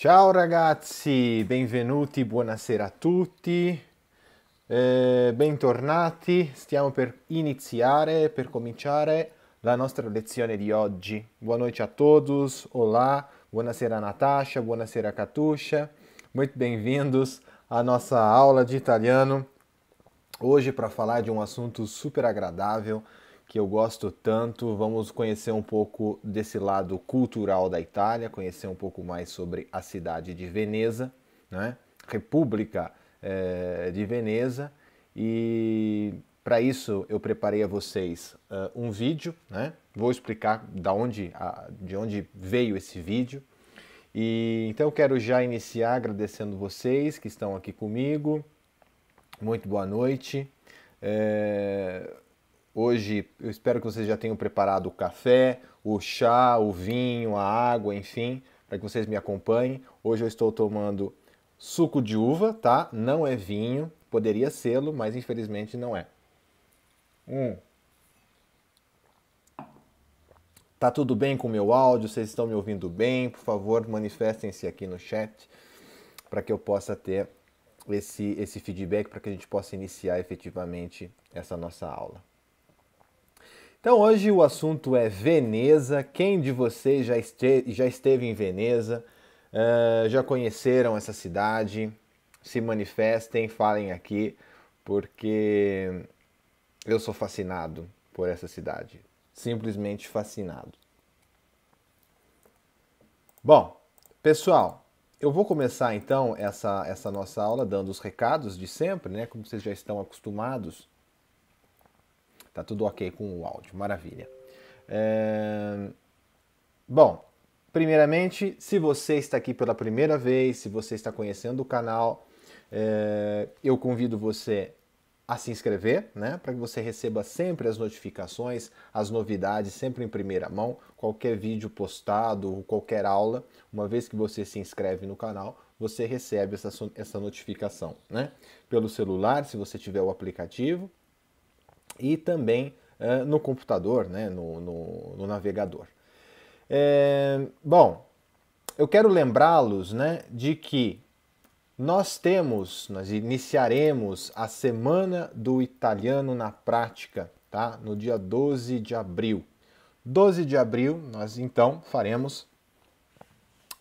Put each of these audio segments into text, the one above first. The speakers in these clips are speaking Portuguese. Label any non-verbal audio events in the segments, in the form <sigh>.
Ciao ragazzi, benvenuti, buonasera a tutti, eh, bentornati, stiamo per iniziare, per cominciare la nostra lezione di oggi. noite a todos, olá, buonasera Natasha, buonasera Katusha, muito bem-vindos à nossa aula de italiano. Hoje para falar de um assunto super agradável, que eu gosto tanto. Vamos conhecer um pouco desse lado cultural da Itália, conhecer um pouco mais sobre a cidade de Veneza, né? República eh, de Veneza. E para isso eu preparei a vocês uh, um vídeo, né? Vou explicar da onde, a, de onde veio esse vídeo. E então quero já iniciar agradecendo vocês que estão aqui comigo. Muito boa noite. É, Hoje eu espero que vocês já tenham preparado o café, o chá, o vinho, a água, enfim, para que vocês me acompanhem. Hoje eu estou tomando suco de uva, tá? Não é vinho, poderia sê-lo, mas infelizmente não é. Hum. Tá tudo bem com o meu áudio? Vocês estão me ouvindo bem? Por favor, manifestem-se aqui no chat para que eu possa ter esse, esse feedback, para que a gente possa iniciar efetivamente essa nossa aula. Então hoje o assunto é Veneza. Quem de vocês já, este já esteve em Veneza? Uh, já conheceram essa cidade? Se manifestem, falem aqui, porque eu sou fascinado por essa cidade. Simplesmente fascinado. Bom, pessoal, eu vou começar então essa, essa nossa aula dando os recados de sempre, né? Como vocês já estão acostumados. Tá tudo ok com o áudio, maravilha. É... Bom, primeiramente, se você está aqui pela primeira vez, se você está conhecendo o canal, é... eu convido você a se inscrever, né, para que você receba sempre as notificações, as novidades, sempre em primeira mão, qualquer vídeo postado, qualquer aula, uma vez que você se inscreve no canal, você recebe essa, essa notificação, né? Pelo celular, se você tiver o aplicativo, e também uh, no computador, né, no, no, no navegador. É, bom, eu quero lembrá-los né, de que nós temos, nós iniciaremos a Semana do Italiano na Prática, tá? No dia 12 de abril. 12 de abril, nós então faremos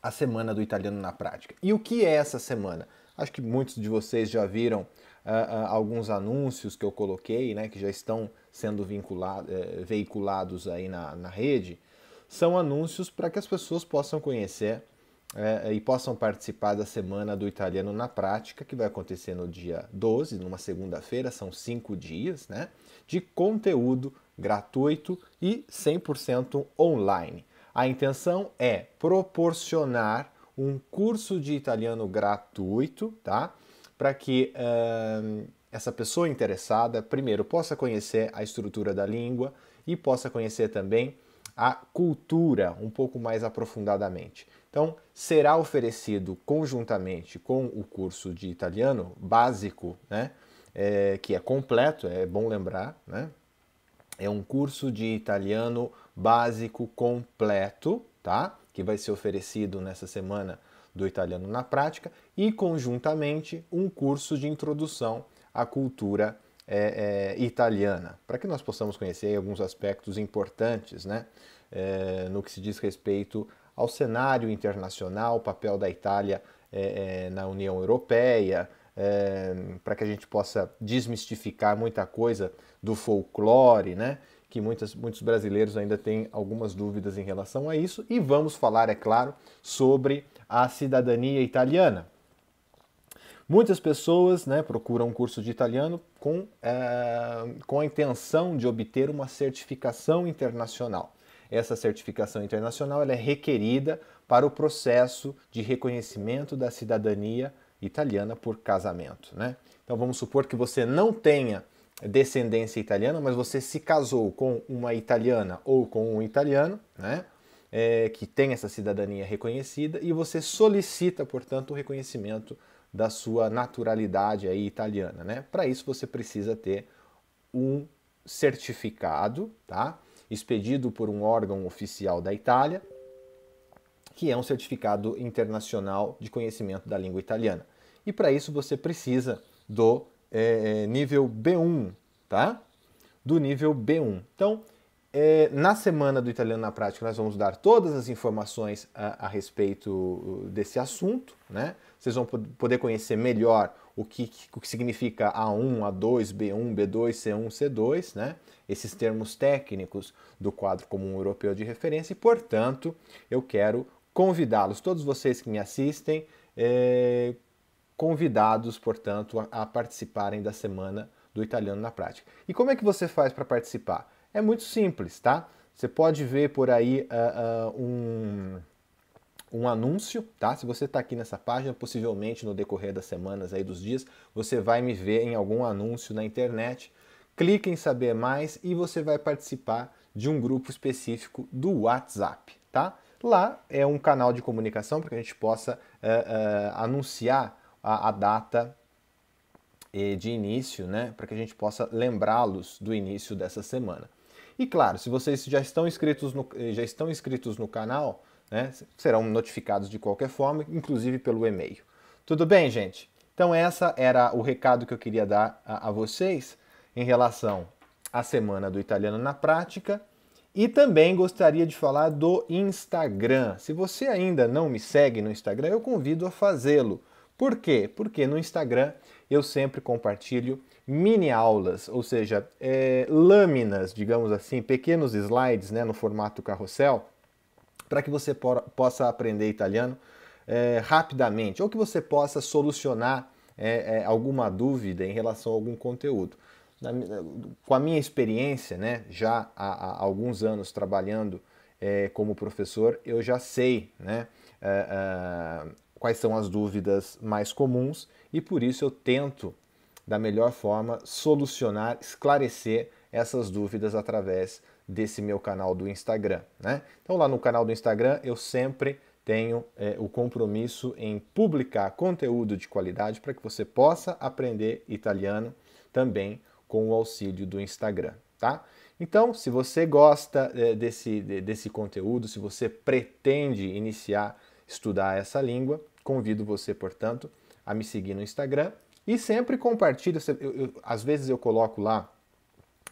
a Semana do Italiano na Prática. E o que é essa semana? Acho que muitos de vocês já viram uh, uh, alguns anúncios que eu coloquei, né, que já estão sendo vinculado, uh, eh, veiculados aí na, na rede, são anúncios para que as pessoas possam conhecer eh, e possam participar da Semana do Italiano na Prática, que vai acontecer no dia 12, numa segunda-feira, são cinco dias, né, de conteúdo gratuito e 100% online. A intenção é proporcionar um curso de italiano gratuito, tá? para que uh, essa pessoa interessada, primeiro, possa conhecer a estrutura da língua e possa conhecer também a cultura um pouco mais aprofundadamente. Então, será oferecido conjuntamente com o curso de italiano básico, né? É, que é completo, é bom lembrar, né? É um curso de italiano básico completo, tá? Que vai ser oferecido nessa semana do italiano na prática e, conjuntamente, um curso de introdução à cultura é, é, italiana, para que nós possamos conhecer alguns aspectos importantes né, é, no que se diz respeito ao cenário internacional, o papel da Itália é, é, na União Europeia, é, para que a gente possa desmistificar muita coisa do folclore, né? que muitas, muitos brasileiros ainda têm algumas dúvidas em relação a isso. E vamos falar, é claro, sobre a cidadania italiana. Muitas pessoas né, procuram um curso de italiano com, é, com a intenção de obter uma certificação internacional. Essa certificação internacional é requerida para o processo de reconhecimento da cidadania italiana por casamento. Né? Então vamos supor que você não tenha descendência italiana, mas você se casou com uma italiana ou com um italiano, né? É, que tem essa cidadania reconhecida e você solicita, portanto, o reconhecimento da sua naturalidade aí italiana, né? Para isso você precisa ter um certificado, tá? Expedido por um órgão oficial da Itália, que é um certificado internacional de conhecimento da língua italiana. E para isso você precisa do é, é, nível B1, tá? Do nível B1. Então, é, na semana do Italiano na Prática, nós vamos dar todas as informações a, a respeito uh, desse assunto, né? Vocês vão poder conhecer melhor o que, o que significa A1, A2, B1, B2, C1, C2, né? Esses termos técnicos do quadro comum europeu de referência e, portanto, eu quero convidá-los, todos vocês que me assistem, é, convidados, portanto, a, a participarem da semana do italiano na prática. E como é que você faz para participar? É muito simples, tá? Você pode ver por aí uh, uh, um, um anúncio, tá? Se você está aqui nessa página, possivelmente no decorrer das semanas aí dos dias, você vai me ver em algum anúncio na internet. Clique em saber mais e você vai participar de um grupo específico do WhatsApp, tá? Lá é um canal de comunicação para que a gente possa uh, anunciar a, a data eh, de início, né, para que a gente possa lembrá-los do início dessa semana. E claro, se vocês já estão inscritos no, eh, já estão inscritos no canal, né, serão notificados de qualquer forma, inclusive pelo e-mail. Tudo bem, gente? Então essa era o recado que eu queria dar a, a vocês em relação à semana do italiano na prática. E também gostaria de falar do Instagram. Se você ainda não me segue no Instagram, eu convido a fazê-lo. Por quê? Porque no Instagram eu sempre compartilho mini aulas, ou seja, é, lâminas, digamos assim, pequenos slides né, no formato carrossel, para que você possa aprender italiano é, rapidamente ou que você possa solucionar é, é alguma dúvida em relação a algum conteúdo. Na, com a minha experiência, né, já há, há alguns anos trabalhando é, como professor, eu já sei né, é, quais são as dúvidas mais comuns e por isso eu tento, da melhor forma, solucionar, esclarecer essas dúvidas através desse meu canal do Instagram. Né? Então, lá no canal do Instagram, eu sempre tenho é, o compromisso em publicar conteúdo de qualidade para que você possa aprender italiano também com o auxílio do Instagram. Tá? Então, se você gosta é, desse, desse conteúdo, se você pretende iniciar estudar essa língua. Convido você, portanto, a me seguir no Instagram e sempre compartilhe. às vezes eu coloco lá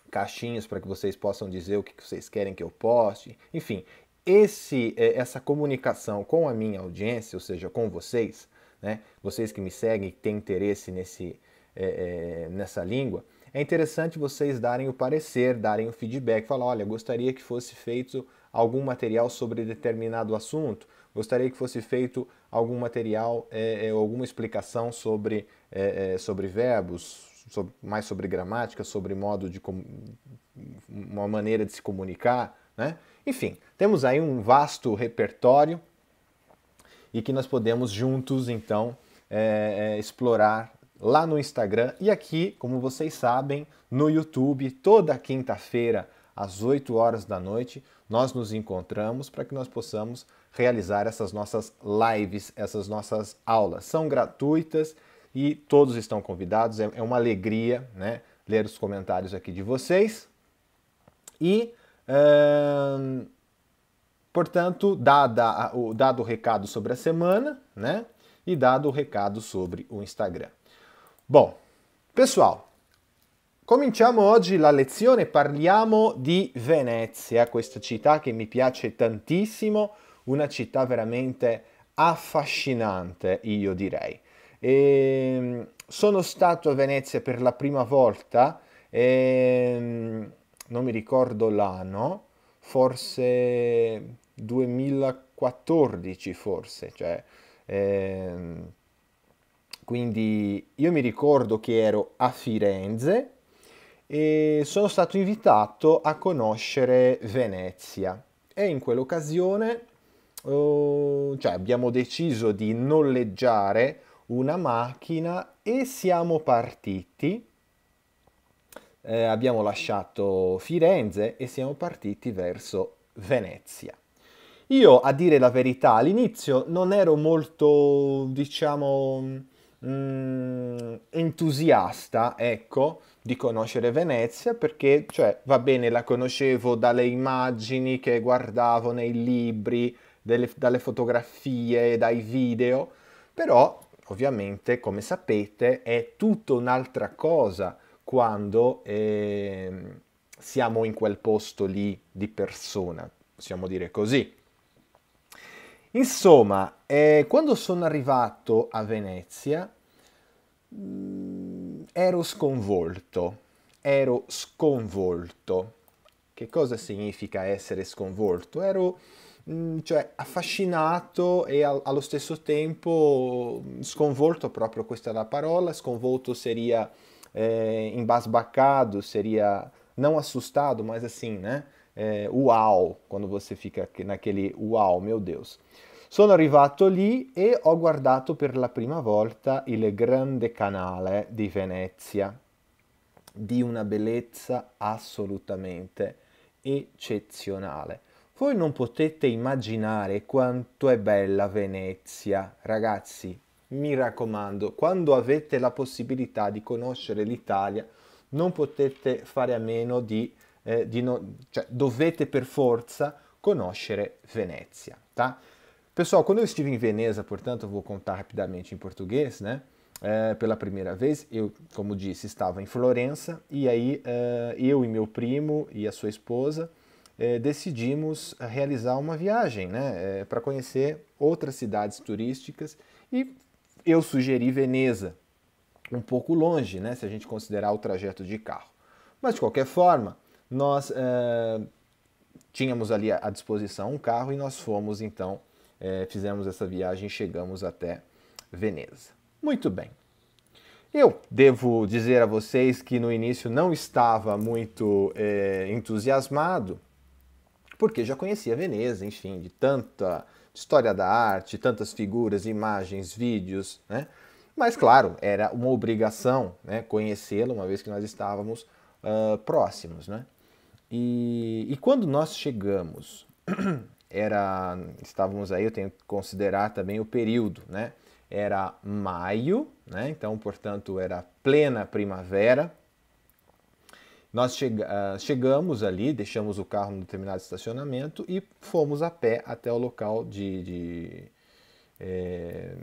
caixinhas para que vocês possam dizer o que vocês querem que eu poste. Enfim, esse, é, essa comunicação com a minha audiência, ou seja, com vocês, né? vocês que me seguem, que têm interesse nesse, é, é, nessa língua, é interessante vocês darem o parecer, darem o feedback, falar, olha, gostaria que fosse feito algum material sobre determinado assunto, Gostaria que fosse feito algum material, é, é, alguma explicação sobre, é, é, sobre verbos, sobre, mais sobre gramática, sobre modo de uma maneira de se comunicar, né? Enfim, temos aí um vasto repertório e que nós podemos juntos então é, explorar lá no Instagram e aqui, como vocês sabem, no YouTube, toda quinta-feira, às 8 horas da noite, nós nos encontramos para que nós possamos realizar essas nossas lives, essas nossas aulas. São gratuitas e todos estão convidados. É, é uma alegria né, ler os comentários aqui de vocês. E, hum, portanto, dada, dado o recado sobre a semana, né? E dado o recado sobre o Instagram. Bom, pessoal, Cominciamo oggi la lezione, parliamo di Venezia, questa città che mi piace tantissimo, una città veramente affascinante, io direi. E ehm, sono stato a Venezia per la prima volta, e, ehm, non mi ricordo l'anno, forse 2014 forse, cioè, ehm, quindi io mi ricordo che ero a Firenze e sono stato invitato a conoscere Venezia e in quell'occasione Ehm, cioè abbiamo deciso di noleggiare una macchina e siamo partiti. Eh, abbiamo lasciato Firenze e siamo partiti verso Venezia. Io a dire la verità all'inizio non ero molto, diciamo, mh, mm, entusiasta, ecco, di conoscere Venezia perché, cioè, va bene, la conoscevo dalle immagini che guardavo nei libri, delle, dalle fotografie, dai video, però ovviamente come sapete è tutta un'altra cosa quando eh, siamo in quel posto lì di persona, possiamo dire così. Insomma, eh, quando sono arrivato a Venezia mm, ero sconvolto, ero sconvolto che cosa significa essere sconvolto? Ero mm, cioè, affascinato e allo stesso tempo mm, sconvolto, proprio questa è la parola, sconvolto seria eh, embasbacado, seria non assustato, ma assim, né? É, eh, uau, quando você fica naquele uau, meu Deus. Sono arrivato lì e ho guardato per la prima volta il Grande Canale di Venezia, di una bellezza assolutamente eccezionale. Voi non potete immaginare quanto è bella Venezia, ragazzi. Mi raccomando, quando avete la possibilità di conoscere l'Italia, non potete fare a meno di, eh, di no, cioè dovete per forza conoscere Venezia, tá? Pessoal, quando eu estive em Veneza, portanto, vou contar rapidamente em português, né? é, pela primeira vez. Eu, como disse, estava em Florença e aí é, eu e meu primo e a sua esposa é, decidimos realizar uma viagem né, é, para conhecer outras cidades turísticas e eu sugeri Veneza, um pouco longe, né, se a gente considerar o trajeto de carro. Mas de qualquer forma, nós é, tínhamos ali à disposição um carro e nós fomos então, é, fizemos essa viagem e chegamos até Veneza. Muito bem. Eu devo dizer a vocês que no início não estava muito é, entusiasmado, porque já conhecia Veneza, enfim, de tanta história da arte, tantas figuras, imagens, vídeos, né? Mas, claro, era uma obrigação né, conhecê-la, uma vez que nós estávamos uh, próximos, né? E, e, quando nós chegamos, <clears throat> era, estávamos aí, eu tenho que considerar também o período, né? era maio, né? então, portanto, era plena primavera. Nós ah, chegamos ali, deixamos o carro no determinado estacionamento e fomos a pé até o local de. de é,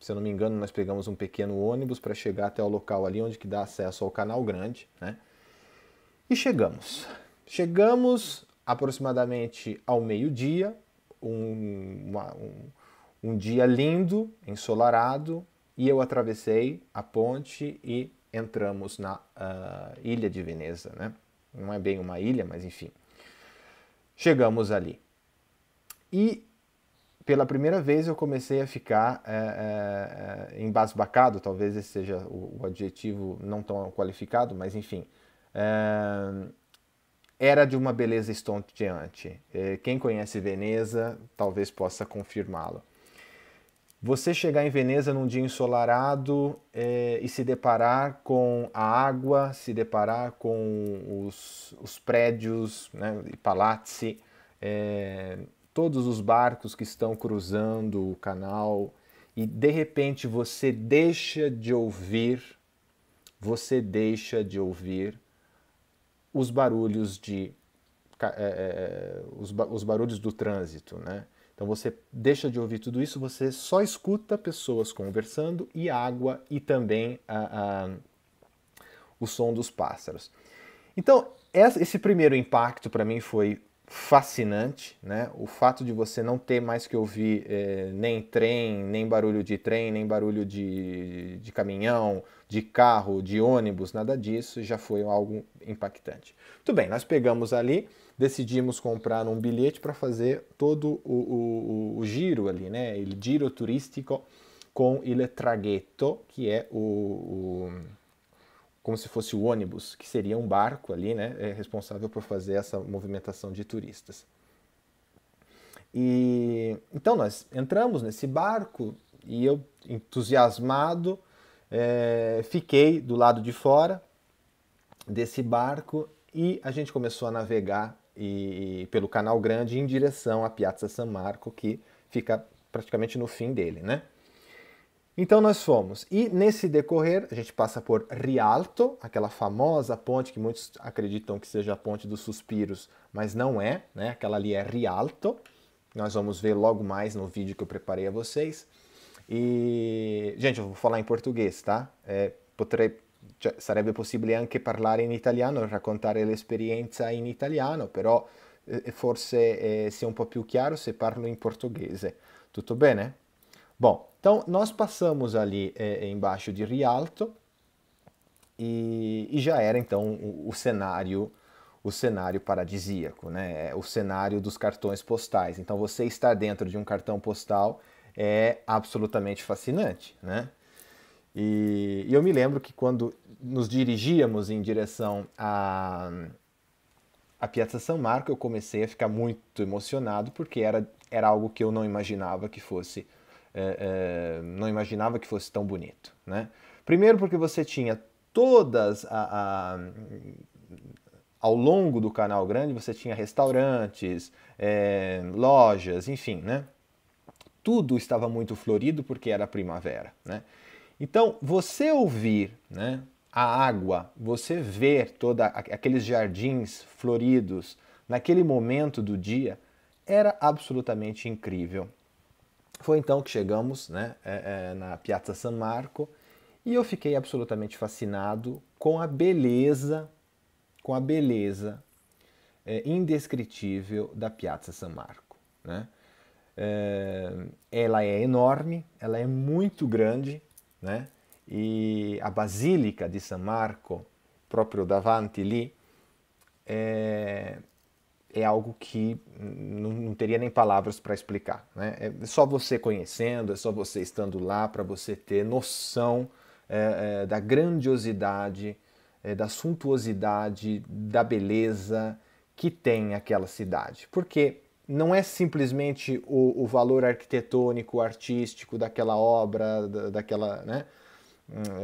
se eu não me engano, nós pegamos um pequeno ônibus para chegar até o local ali onde que dá acesso ao Canal Grande. Né? E chegamos. Chegamos aproximadamente ao meio-dia, um, um, um dia lindo, ensolarado, e eu atravessei a ponte e entramos na uh, ilha de Veneza, né? Não é bem uma ilha, mas enfim. Chegamos ali. E pela primeira vez eu comecei a ficar é, é, embasbacado, talvez esse seja o, o, adjetivo não tão qualificado, mas enfim. É, era de uma beleza estonteante. Quem conhece Veneza talvez possa confirmá-lo. Você chegar em Veneza num dia ensolarado é, e se deparar com a água, se deparar com os, os prédios, né, e palazzi, é, eh, todos os barcos que estão cruzando o canal, e de repente você deixa de ouvir, você deixa de ouvir os barulhos de é, os, os barulhos do trânsito, né? Então você deixa de ouvir tudo isso, você só escuta pessoas conversando e água e também a, a, o som dos pássaros. Então, esse primeiro impacto para mim foi fascinante, né? O fato de você não ter mais que ouvir eh, nem trem, nem barulho de trem, nem barulho de, de caminhão, de carro, de ônibus, nada disso, já foi algo impactante. Tudo bem, nós pegamos ali decidimos comprar um bilhete para fazer todo o, o, o, o, giro ali, né? O giro turístico com o traghetto, que é o, como se fosse o ônibus, que seria um barco ali, né? É responsável por fazer essa movimentação de turistas. E então nós entramos nesse barco e eu entusiasmado é, fiquei do lado de fora desse barco e a gente começou a navegar e pelo Canal Grande em direção à Piazza San Marco, que fica praticamente no fim dele, né? Então nós fomos. E nesse decorrer, a gente passa por Rialto, aquela famosa ponte que muitos acreditam que seja a Ponte dos Suspiros, mas não é, né? Aquela ali é Rialto. Nós vamos ver logo mais no vídeo que eu preparei a vocês. E, gente, eu vou falar em português, tá? É, potrei cioè, sarebbe possibile anche parlare in italiano, raccontare l'esperienza in italiano, però eh, eh forse eh, sia um pouco più chiaro se parlo em português. Tudo bem, né? Bom, então nós passamos ali eh, eh, embaixo de Rialto e, e já era então o, o, cenário o cenário paradisíaco, né? É o cenário dos cartões postais. Então você estar dentro de um cartão postal é absolutamente fascinante, né? E, e eu me lembro que quando nos dirigíamos em direção a, a Piazza San Marco, eu comecei a ficar muito emocionado, porque era, era algo que eu não imaginava que fosse, é, é, não imaginava que fosse tão bonito, né? Primeiro porque você tinha todas a, a ao longo do canal grande você tinha restaurantes, é, lojas, enfim, né? Tudo estava muito florido porque era primavera, né? Então, você ouvir né, a água, você ver todos aqueles jardins floridos naquele momento do dia, era absolutamente incrível. Foi então que chegamos né, é, é, na Piazza San Marco e eu fiquei absolutamente fascinado com a beleza, com a beleza é, indescritível da Piazza San Marco. Né? É, ela é enorme, ela é muito grande, né? e a Basílica de San Marco, próprio davanti lì, é, é algo que não, não, teria nem palavras para explicar. Né? É só você conhecendo, é só você estando lá para você ter noção é, é, da grandiosidade, é, da suntuosidade, da beleza que tem aquela cidade. Porque não é simplesmente o, o valor arquitetônico, artístico daquela obra, da, daquela, né,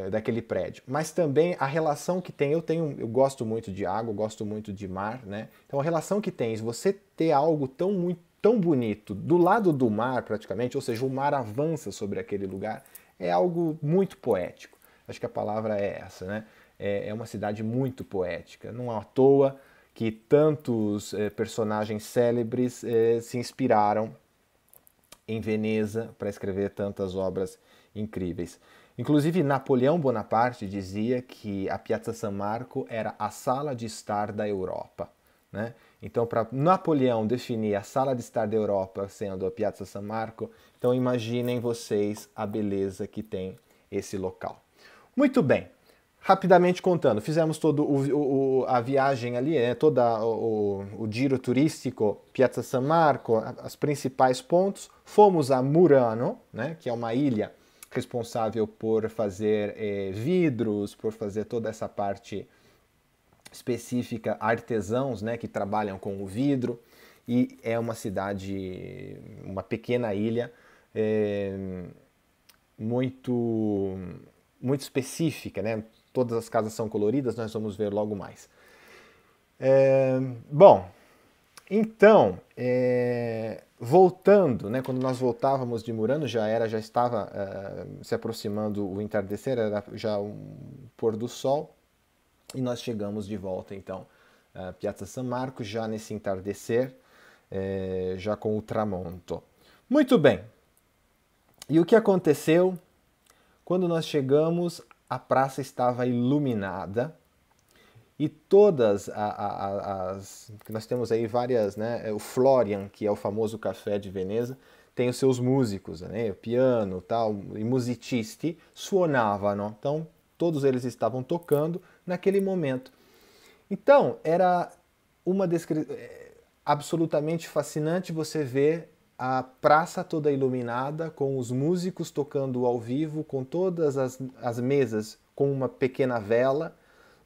eh, daquele prédio, mas também a relação que tem. Eu tenho, eu gosto muito de água, gosto muito de mar, né? Então a relação que tens, você ter algo tão muito tão bonito do lado do mar praticamente, ou seja, o mar avança sobre aquele lugar, é algo muito poético. Acho que a palavra é essa, né? É, é uma cidade muito poética. Não é à toa que tantos eh, personagens célebres eh, se inspiraram em Veneza para escrever tantas obras incríveis. Inclusive, Napoleão Bonaparte dizia que a Piazza San Marco era a sala de estar da Europa. Né? Então, para Napoleão definir a sala de estar da Europa sendo a Piazza San Marco, então imaginem vocês a beleza que tem esse local. Muito bem, rapidamente contando, fizemos todo o, o, a viagem ali, né, todo o, o, giro turístico, Piazza San Marco, os principais pontos. Fomos a Murano, né, que é uma ilha responsável por fazer é, vidros, por fazer toda essa parte específica, artesãos né, que trabalham com o vidro. E é uma cidade, uma pequena ilha, é, muito, muito específica, né? todas as casas são coloridas, nós vamos ver logo mais. É, bom, então, é, voltando, né, quando nós voltávamos de Murano, já era, já estava é, se aproximando o entardecer, era já um pôr do sol, e nós chegamos de volta, então, a é, Piazza San Marco, já nesse entardecer, é, já com o tramonto. Muito bem, e o que aconteceu? Quando nós chegamos a praça estava iluminada e todas a, a, as. Nós temos aí várias, né? É o Florian, que é o famoso café de Veneza, tem os seus músicos, né? O piano tal, e musicisti não? Então, todos eles estavam tocando naquele momento. Então, era uma descrição é, absolutamente fascinante você ver a praça toda iluminada, com os músicos tocando ao vivo, com todas as, as mesas com uma pequena vela,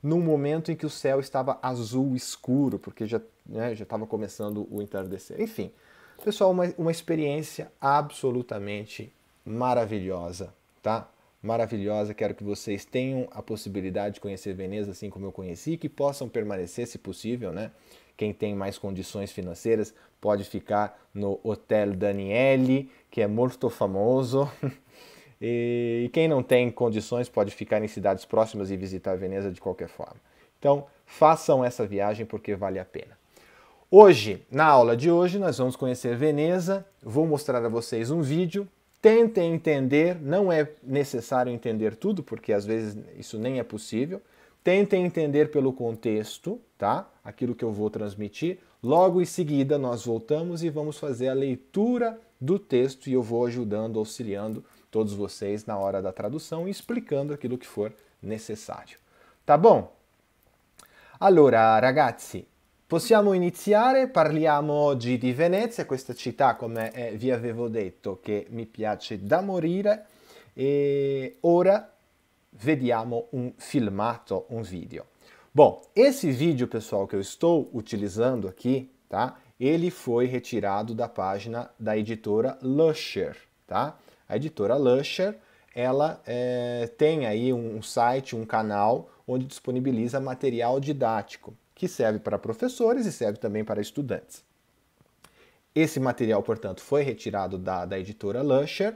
num momento em que o céu estava azul escuro, porque já né, já estava começando o entardecer. Enfim, pessoal, uma, uma experiência absolutamente maravilhosa, tá? Maravilhosa. Quero que vocês tenham a possibilidade de conhecer Veneza assim como eu conheci, que possam permanecer, se possível, né? Quem tem mais condições financeiras pode ficar no Hotel Daniele, que é muito famoso. <laughs> e quem não tem condições pode ficar em cidades próximas e visitar a Veneza de qualquer forma. Então, façam essa viagem porque vale a pena. Hoje, na aula de hoje, nós vamos conhecer Veneza. Vou mostrar a vocês um vídeo. Tentem entender, não é necessário entender tudo, porque às vezes isso nem é possível, Tentem entender pelo contexto, tá? Aquilo que eu vou transmitir. Logo em seguida, nós voltamos e vamos fazer a leitura do texto e eu vou ajudando, auxiliando todos vocês na hora da tradução e explicando aquilo que for necessário. Tá bom? Allora, ragazzi, Possiamo iniziare, parliamo oggi di Venezia, questa città come eh, vi avevo detto che mi piace da morire e ora vediamo um filmato, um vídeo. Bom, esse vídeo, pessoal, que eu estou utilizando aqui, tá? Ele foi retirado da página da editora Lusher, tá? A editora Lusher, ela é, tem aí um site, um canal, onde disponibiliza material didático, que serve para professores e serve também para estudantes. Esse material, portanto, foi retirado da, da editora Lusher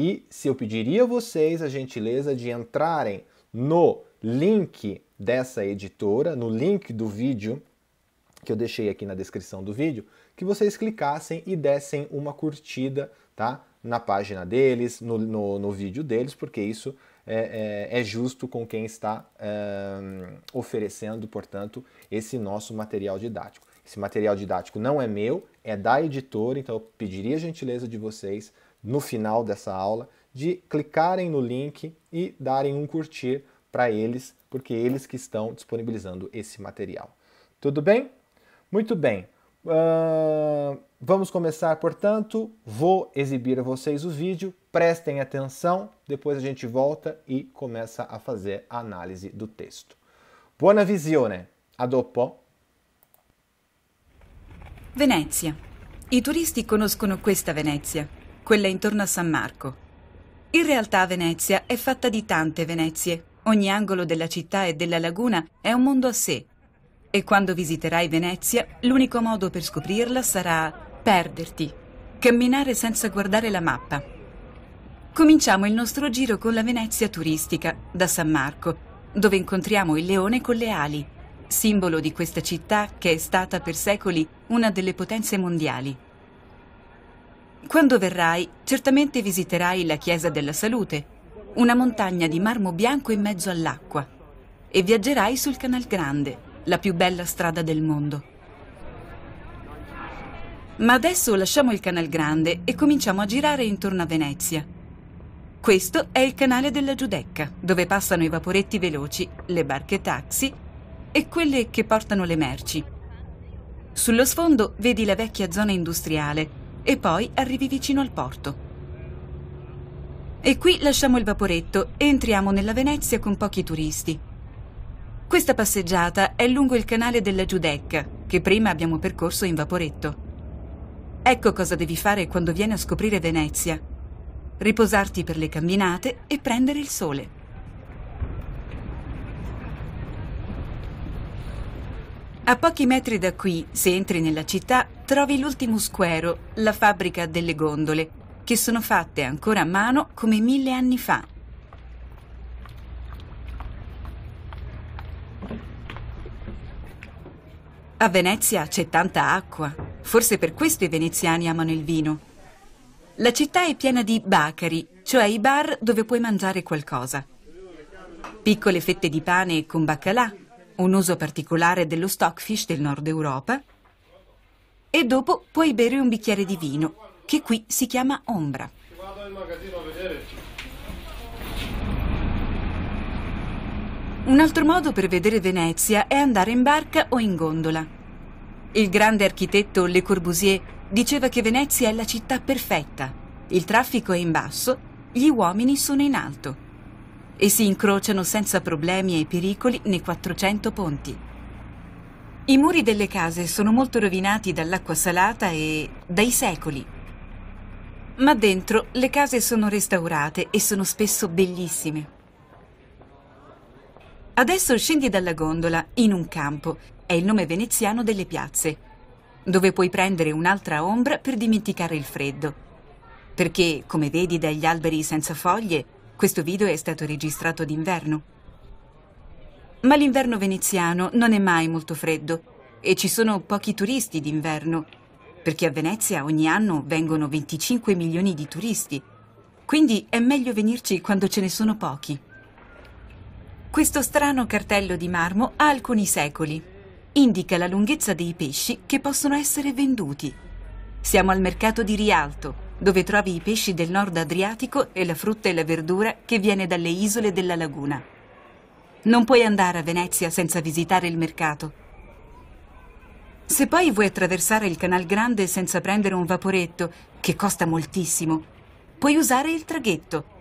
e se eu pediria a vocês a gentileza de entrarem no link dessa editora, no link do vídeo que eu deixei aqui na descrição do vídeo, que vocês clicassem e dessem uma curtida, tá? Na página deles, no, no, no vídeo deles, porque isso é, é, é, justo com quem está é, oferecendo, portanto, esse nosso material didático. Esse material didático não é meu, é da editora, então eu pediria a gentileza de vocês no final dessa aula de clicarem no link e darem um curtir para eles, porque eles que estão disponibilizando esse material. Tudo bem? Muito bem. Uh, vamos começar, portanto. Vou exibir a vocês o vídeo, prestem atenção, depois a gente volta e começa a fazer a análise do texto. Buona visione! A dopo! Venezia. I turisti conoscono questa Venezia. quella intorno a San Marco. In realtà Venezia è fatta di tante Venezie. Ogni angolo della città e della laguna è un mondo a sé. E quando visiterai Venezia, l'unico modo per scoprirla sarà perderti, camminare senza guardare la mappa. Cominciamo il nostro giro con la Venezia turistica, da San Marco, dove incontriamo il leone con le ali, simbolo di questa città che è stata per secoli una delle potenze mondiali. Quando verrai, certamente visiterai la Chiesa della Salute, una montagna di marmo bianco in mezzo all'acqua, e viaggerai sul Canal Grande, la più bella strada del mondo. Ma adesso lasciamo il Canal Grande e cominciamo a girare intorno a Venezia. Questo è il canale della Giudecca, dove passano i vaporetti veloci, le barche taxi e quelle che portano le merci. Sullo sfondo vedi la vecchia zona industriale, e poi arrivi vicino al porto. E qui lasciamo il vaporetto e entriamo nella Venezia con pochi turisti. Questa passeggiata è lungo il canale della Giudecca, che prima abbiamo percorso in vaporetto. Ecco cosa devi fare quando vieni a scoprire Venezia. Riposarti per le camminate e prendere il sole. A pochi metri da qui, se entri nella città, trovi l'ultimo squero, la fabbrica delle gondole, che sono fatte ancora a mano come mille anni fa. A Venezia c'è tanta acqua, forse per questo i veneziani amano il vino. La città è piena di bacari, cioè i bar dove puoi mangiare qualcosa. Piccole fette di pane con baccalà, un uso particolare dello stockfish del nord Europa, e dopo puoi bere un bicchiere di vino, che qui si chiama ombra. Un altro modo per vedere Venezia è andare in barca o in gondola. Il grande architetto Le Corbusier diceva che Venezia è la città perfetta. Il traffico è in basso, gli uomini sono in alto e si incrociano senza problemi e pericoli nei 400 ponti. I muri delle case sono molto rovinati dall'acqua salata e dai secoli. Ma dentro le case sono restaurate e sono spesso bellissime. Adesso scendi dalla gondola in un campo, è il nome veneziano delle piazze, dove puoi prendere un'altra ombra per dimenticare il freddo. Perché, come vedi dagli alberi senza foglie, questo video è stato registrato d'inverno. Ma l'inverno veneziano non è mai molto freddo e ci sono pochi turisti d'inverno, perché a Venezia ogni anno vengono 25 milioni di turisti, quindi è meglio venirci quando ce ne sono pochi. Questo strano cartello di marmo ha alcuni secoli. Indica la lunghezza dei pesci che possono essere venduti. Siamo al mercato di Rialto, dove trovi i pesci del nord Adriatico e la frutta e la verdura che viene dalle isole della laguna. Non puoi andare a Venezia senza visitare il mercato. Se poi vuoi attraversare il Canal Grande senza prendere un vaporetto, che costa moltissimo, puoi usare il traghetto,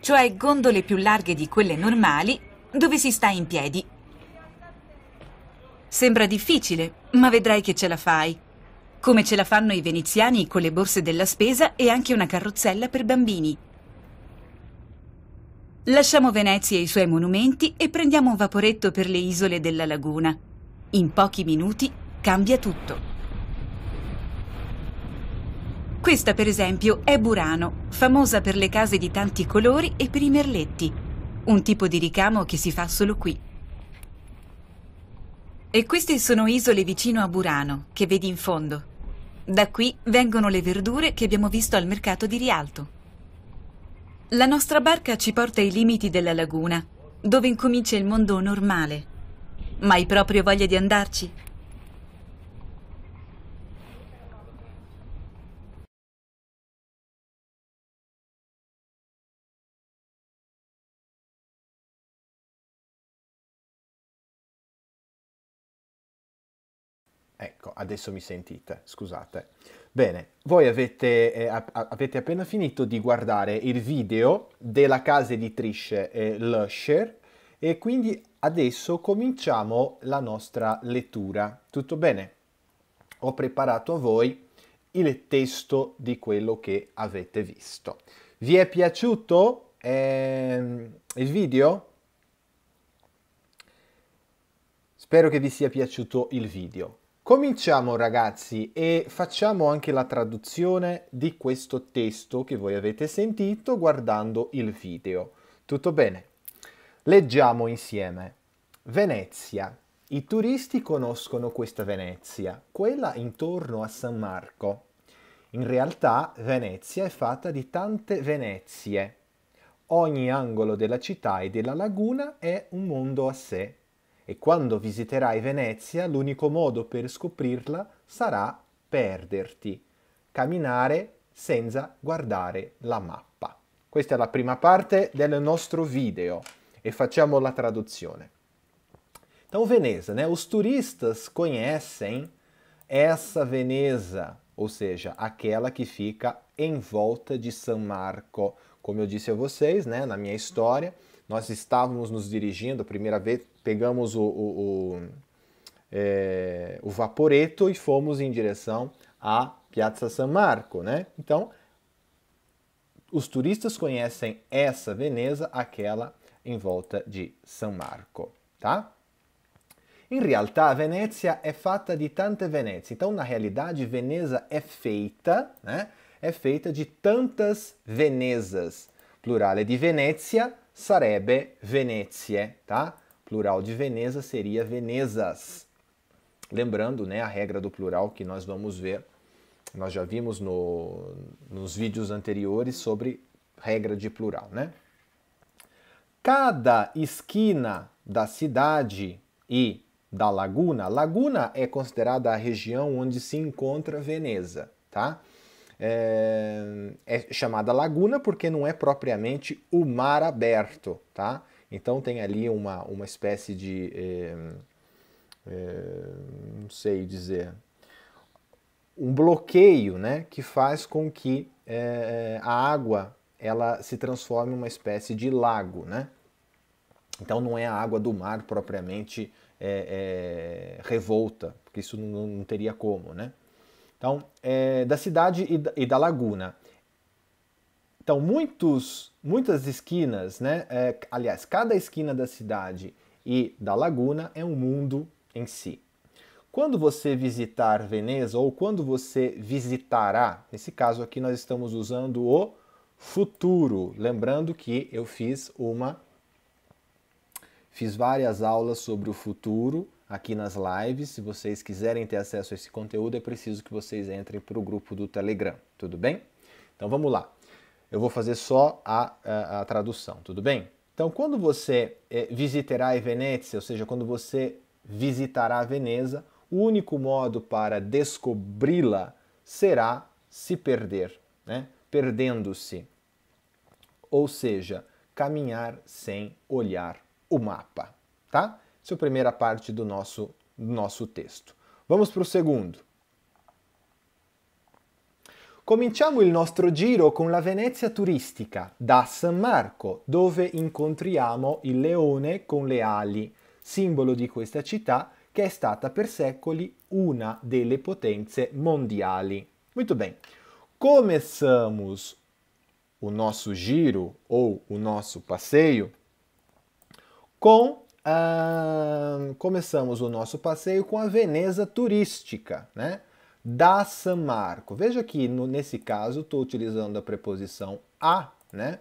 cioè gondole più larghe di quelle normali dove si sta in piedi. Sembra difficile, ma vedrai che ce la fai come ce la fanno i veneziani con le borse della spesa e anche una carrozzella per bambini. Lasciamo Venezia e i suoi monumenti e prendiamo un vaporetto per le isole della laguna. In pochi minuti cambia tutto. Questa, per esempio, è Burano, famosa per le case di tanti colori e per i merletti, un tipo di ricamo che si fa solo qui. E queste sono isole vicino a Burano, che vedi in fondo. Da qui vengono le verdure che abbiamo visto al mercato di Rialto. La nostra barca ci porta ai limiti della laguna, dove incomincia il mondo normale. Ma hai proprio voglia di andarci? Ecco, adesso mi sentite, scusate. Bene, voi avete, eh, avete, appena finito di guardare il video della casa editrice eh, Lusher e quindi adesso cominciamo la nostra lettura. Tutto bene? Ho preparato a voi il testo di quello che avete visto. Vi è piaciuto eh, il video? Spero che vi sia piaciuto il video. Cominciamo ragazzi e facciamo anche la traduzione di questo testo che voi avete sentito guardando il video. Tutto bene? Leggiamo insieme. Venezia. I turisti conoscono questa Venezia, quella intorno a San Marco. In realtà Venezia è fatta di tante Venezie. Ogni angolo della città e della laguna è un mondo a sé e quando visiterai Venezia l'unico modo per scoprirla sarà perderti, camminare senza guardare la mappa. Questa è la prima parte del nostro video e facciamo la traduzione. Então, Veneza, né? Os turistas conhecem essa Veneza, ou seja, aquela que fica em volta de San Marco. Como eu disse a vocês, né, na minha história, nós estávamos nos dirigindo a primeira vez, pegamos o, o, o, é, o Vaporeto e fomos em direção à Piazza San Marco, né? Então, os turistas conhecem essa Veneza, aquela em volta de San Marco, tá? In realtà a Venezia è fatta di tante Venezie. Então, na realidade, Veneza é feita, né? É feita de tantas Venezas. Plural é de Venezia, sarebbe Venezie, tá? Plural de Veneza seria Venezas. Lembrando, né, a regra do plural que nós vamos ver, nós já vimos no, nos vídeos anteriores sobre regra de plural, né? Cada esquina da cidade e da laguna, laguna é considerada a região onde se encontra Veneza, tá? é, é chamada laguna porque não é propriamente o mar aberto, tá? Então tem ali uma, uma espécie de. É, é, não sei dizer. Um bloqueio né, que faz com que é, a água ela se transforme em uma espécie de lago. Né? Então não é a água do mar propriamente é, é, revolta, porque isso não, não teria como. Né? Então, é, da cidade e da, e da, laguna. Então, muitos, muitas esquinas, né? É, aliás, cada esquina da cidade e da laguna é um mundo em si. Quando você visitar Veneza ou quando você visitará, nesse caso aqui nós estamos usando o futuro. Lembrando que eu fiz uma fiz várias aulas sobre o futuro aqui nas lives. Se vocês quiserem ter acesso a esse conteúdo, é preciso que vocês entrem para o grupo do Telegram, tudo bem? Então vamos lá. Eu vou fazer só a, a, a tradução, tudo bem? Então, quando você é, visitará Venezia, ou seja, quando você visitará Veneza, o único modo para descobri-la será se perder, né? perdendo-se. Ou seja, caminhar sem olhar o mapa, tá? Essa é a primeira parte do nosso, do nosso texto. Vamos para o segundo. Cominciamo il nostro giro con la Venezia turistica, da San Marco, dove incontriamo il leone con le ali, simbolo di questa città che è stata per secoli una delle potenze mondiali. Muito bem, começamos o nosso giro ou o nosso passeio com ah, começamos o nosso passeio com a Veneza turística, né? Da San Marco. Veja que no, nesse caso estou utilizando a preposição a, né?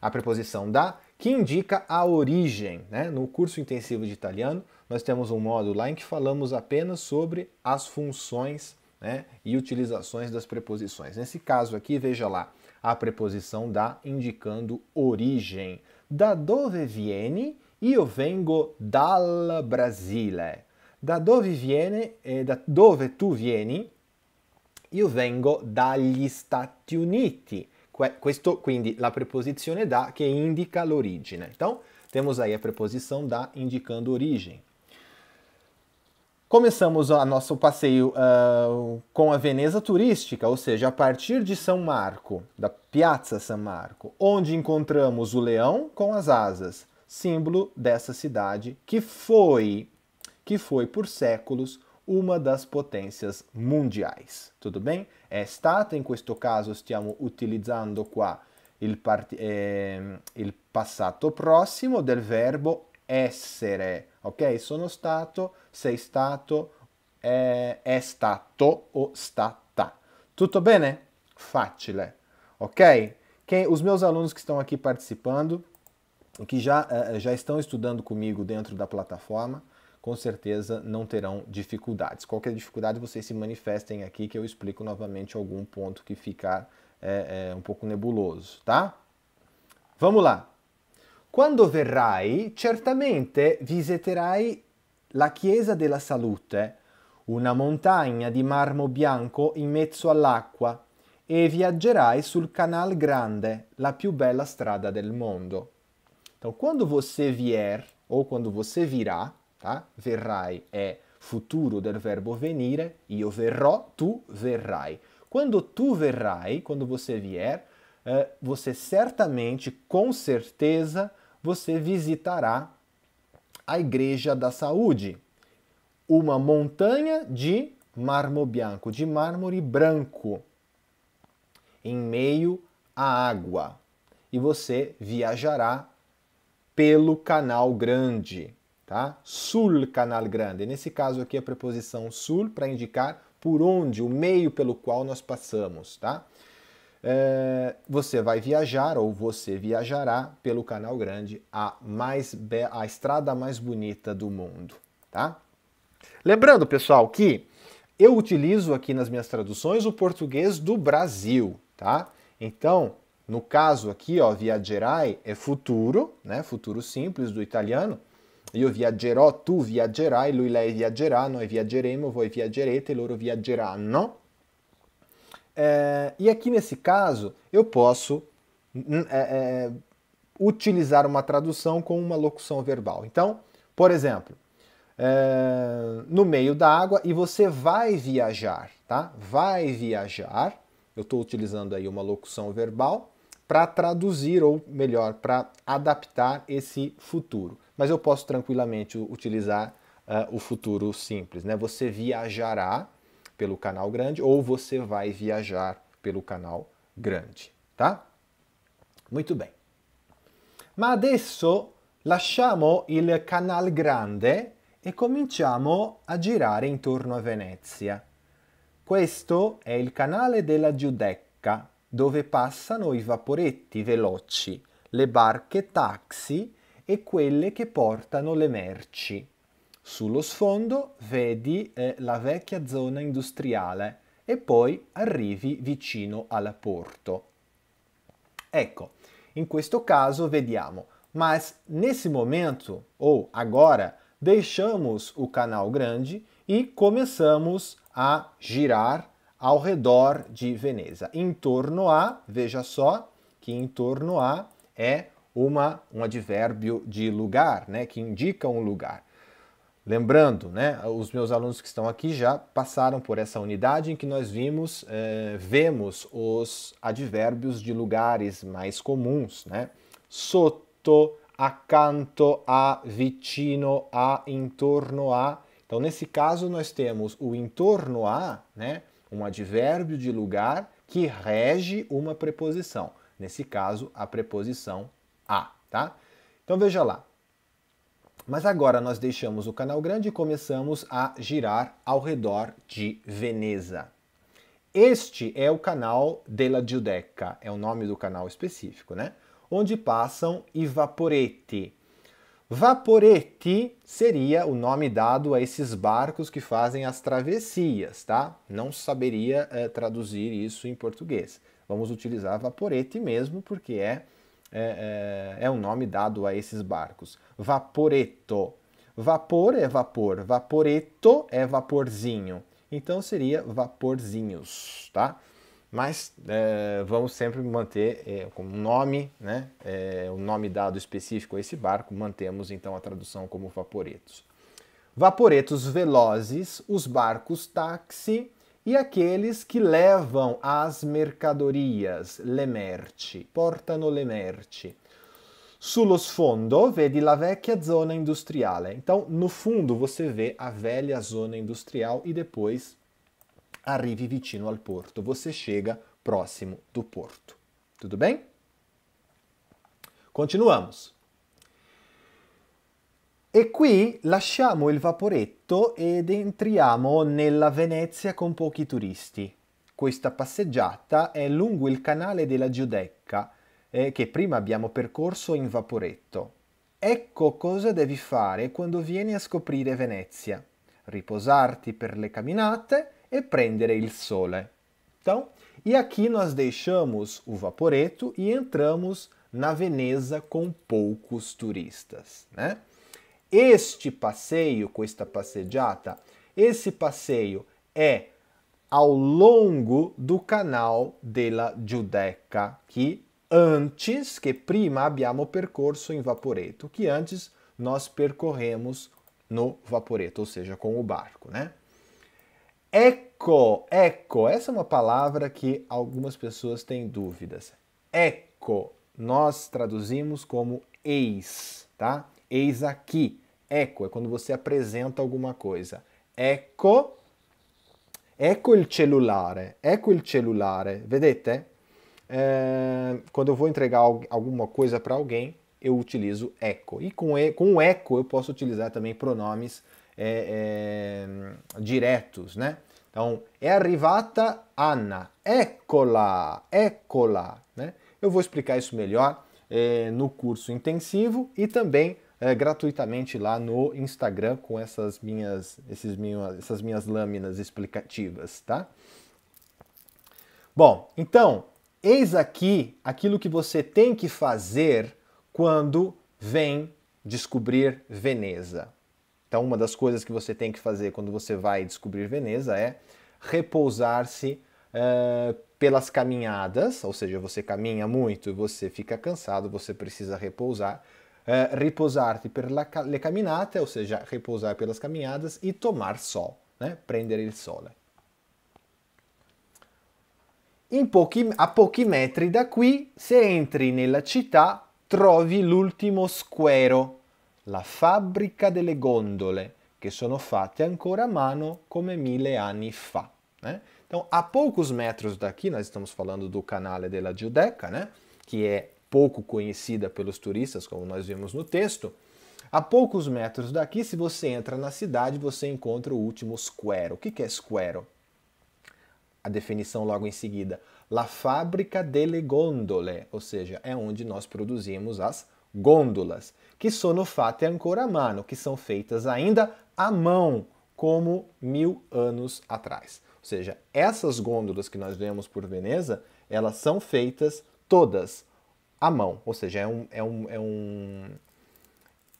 A preposição da, que indica a origem. Né? No curso intensivo de italiano, nós temos um módulo lá em que falamos apenas sobre as funções né? e utilizações das preposições. Nesse caso aqui, veja lá, a preposição da indicando origem. Da dove viene Io vengo dal Brasile. Da dove viene e eh, da dove tu vieni? Io vengo dagli Stati Uniti. Questo quindi la preposizione da che indica l'origine. Então, temos aí a preposição da indicando origem. Começamos o nosso passeio uh, com a Veneza turística, ou seja, a partir de São Marco, da Piazza San Marco, onde encontramos o leão com as asas, símbolo dessa cidade que foi que foi por séculos uma das potências mundiais. Tudo bem? È stata in questo caso stiamo utilizzando qua il, part- eh, il passato prossimo del verbo essere, ok? Sono stato, sei stato, eh, è stato o stata. Tutto bene? Facile, ok? Quem, os meus alunos que estão aqui participando, que já, eh, eh, já estão estudando comigo dentro da plataforma, com certeza não terão dificuldades. Qualquer dificuldade vocês se manifestem aqui que eu explico novamente algum ponto que ficar é, eh, é, um pouco nebuloso, tá? Vamos lá. Quando verrai, certamente visiterai la Chiesa della Salute, una montagna di marmo bianco in mezzo all'acqua, e viaggerai sul Canal Grande, la più bella strada del mondo. Então, quando você vier ou quando você virá, tá? Verrai é futuro do verbo venire, io verrò, tu verrai. Quando tu verrai, quando você vier, eh, você certamente, com certeza, você visitará a Igreja da Saúde, uma montanha de mármore branco, de mármore branco, em meio à água. E você viajará pelo canal grande, tá? Sul canal grande. Nesse caso aqui a preposição sul para indicar por onde, o meio pelo qual nós passamos, tá? É, você vai viajar ou você viajará pelo canal grande a mais a estrada mais bonita do mundo, tá? Lembrando, pessoal, que eu utilizo aqui nas minhas traduções o português do Brasil, tá? Então, no caso aqui, ó, é futuro, né? Futuro simples do italiano. Io viaggerò, tu viaggerai, lui lei viaggerà, noi viaggeremo, voi viaggerete, loro viaggeranno. É, eh, e aqui nesse caso, eu posso é, é, utilizar uma tradução com uma locução verbal. Então, por exemplo, é, no meio da água e você vai viajar, tá? Vai viajar. Eu estou utilizando aí uma locução verbal para traduzir, ou melhor, para adaptar esse futuro. Mas eu posso tranquilamente utilizar uh, o futuro simples. Né? Você viajará pelo canal grande ou você vai viajar pelo canal grande. Tá? Muito bem. Ma adesso lasciamo il canal grande e cominciamo a girare intorno a Venezia. Questo è il canale della Giudecca. dove passano i vaporetti veloci, le barche taxi e quelle che portano le merci. Sullo sfondo vedi eh, la vecchia zona industriale e poi arrivi vicino al porto. Ecco, in questo caso vediamo, ma nesse momento o agora deixamos o canal grande e começamos a girar ao redor de Veneza. Em torno a, veja só, que em torno a é uma, um advérbio de lugar, né, que indica um lugar. Lembrando, né, os meus alunos que estão aqui já passaram por essa unidade em que nós vimos, eh, vemos os advérbios de lugares mais comuns, né? Sotto, accanto a, vicino a, em torno a. Então, nesse caso, nós temos o em torno a, né, um advérbio de lugar que rege uma preposição. Nesse caso, a preposição a, tá? Então veja lá. Mas agora nós deixamos o canal grande e começamos a girar ao redor de Veneza. Este é o canal della Giudecca, é o nome do canal específico, né? Onde passam i vaporetti, Vaporete seria o nome dado a esses barcos que fazem as travessias, tá? Não saberia é, traduzir isso em português. Vamos utilizar vaporete mesmo, porque é, é, é, é nome dado a esses barcos. Vaporeto. Vapor é vapor, vaporeto é vaporzinho. Então seria vaporzinhos, tá? mas é, vamos sempre manter é, como nome, né, é, o nome dado específico a esse barco, mantemos então a tradução como vaporetos. Vaporetos velozes, os barcos táxi e aqueles que levam as mercadorias, lemerci, portano lemerci. Sullo sfondo vedi la vecchia zona industriale. Então, no fundo, você vê a velha zona industrial e depois arrivi vicino al porto. Você chega próximo do porto. Tudo bem? Continuamos. E qui lasciamo il vaporetto ed entriamo nella Venezia con pochi turisti. Questa passeggiata è lungo il canale della Giudecca eh, che prima abbiamo percorso in vaporetto. Ecco cosa devi fare quando vieni a scoprire Venezia. Riposarti per le camminate e prendere il sole. Então, e aqui nós deixamos o Vaporeto e entramos na Veneza com poucos turistas, né? Este passeio, com esta passejata, esse passeio é ao longo do canal della Giudecca, que antes, que prima abbiamo percorso em Vaporeto, que antes nós percorremos no Vaporeto, ou seja, com o barco, né? Eco, eco, essa é uma palavra que algumas pessoas têm dúvidas. Eco, nós traduzimos como eis, tá? Eis aqui. Eco é quando você apresenta alguma coisa. Eco, ecco il cellulare, ecco il cellulare. Vedete? É, quando eu vou entregar alguma coisa para alguém, eu utilizo eco. E com, e, com o eco eu posso utilizar também pronomes é, é, diretos, né? Então, é arrivata Anna, eccola, eccola, né? Eu vou explicar isso melhor é, no curso intensivo e também é, gratuitamente lá no Instagram com essas minhas, esses minhas, essas minhas lâminas explicativas, tá? Bom, então, eis aqui aquilo que você tem que fazer quando vem descobrir Veneza. Então, uma das coisas que você tem que fazer quando você vai descobrir Veneza é repousar-se uh, pelas caminhadas, ou seja, você caminha muito, você fica cansado, você precisa repousar. Uh, repousar-te pela le caminate, ou seja, repousar pelas caminhadas e tomar sol, né? prendere il sole. Pochi, a pochi metri da qui, se entri nella città, trovi l'ultimo squero, la fabbrica delle gondole, che sono fatte ancora a mano come mille anni fa. Né? Então, a poucos metros daqui, nós estamos falando do canale della Giudecca, né? que é pouco conhecida pelos turistas, como nós vimos no texto. A poucos metros daqui, se você entra na cidade, você encontra o último square. O que é square? A definição logo em seguida. La fábrica delle gondole, ou seja, é onde nós produzimos as gôndolas que sono fate ancora a mano, que são feitas ainda à mão, como mil anos atrás. Ou seja, essas gôndolas que nós vemos por Veneza, elas são feitas todas à mão. Ou seja, é um, é um, é um,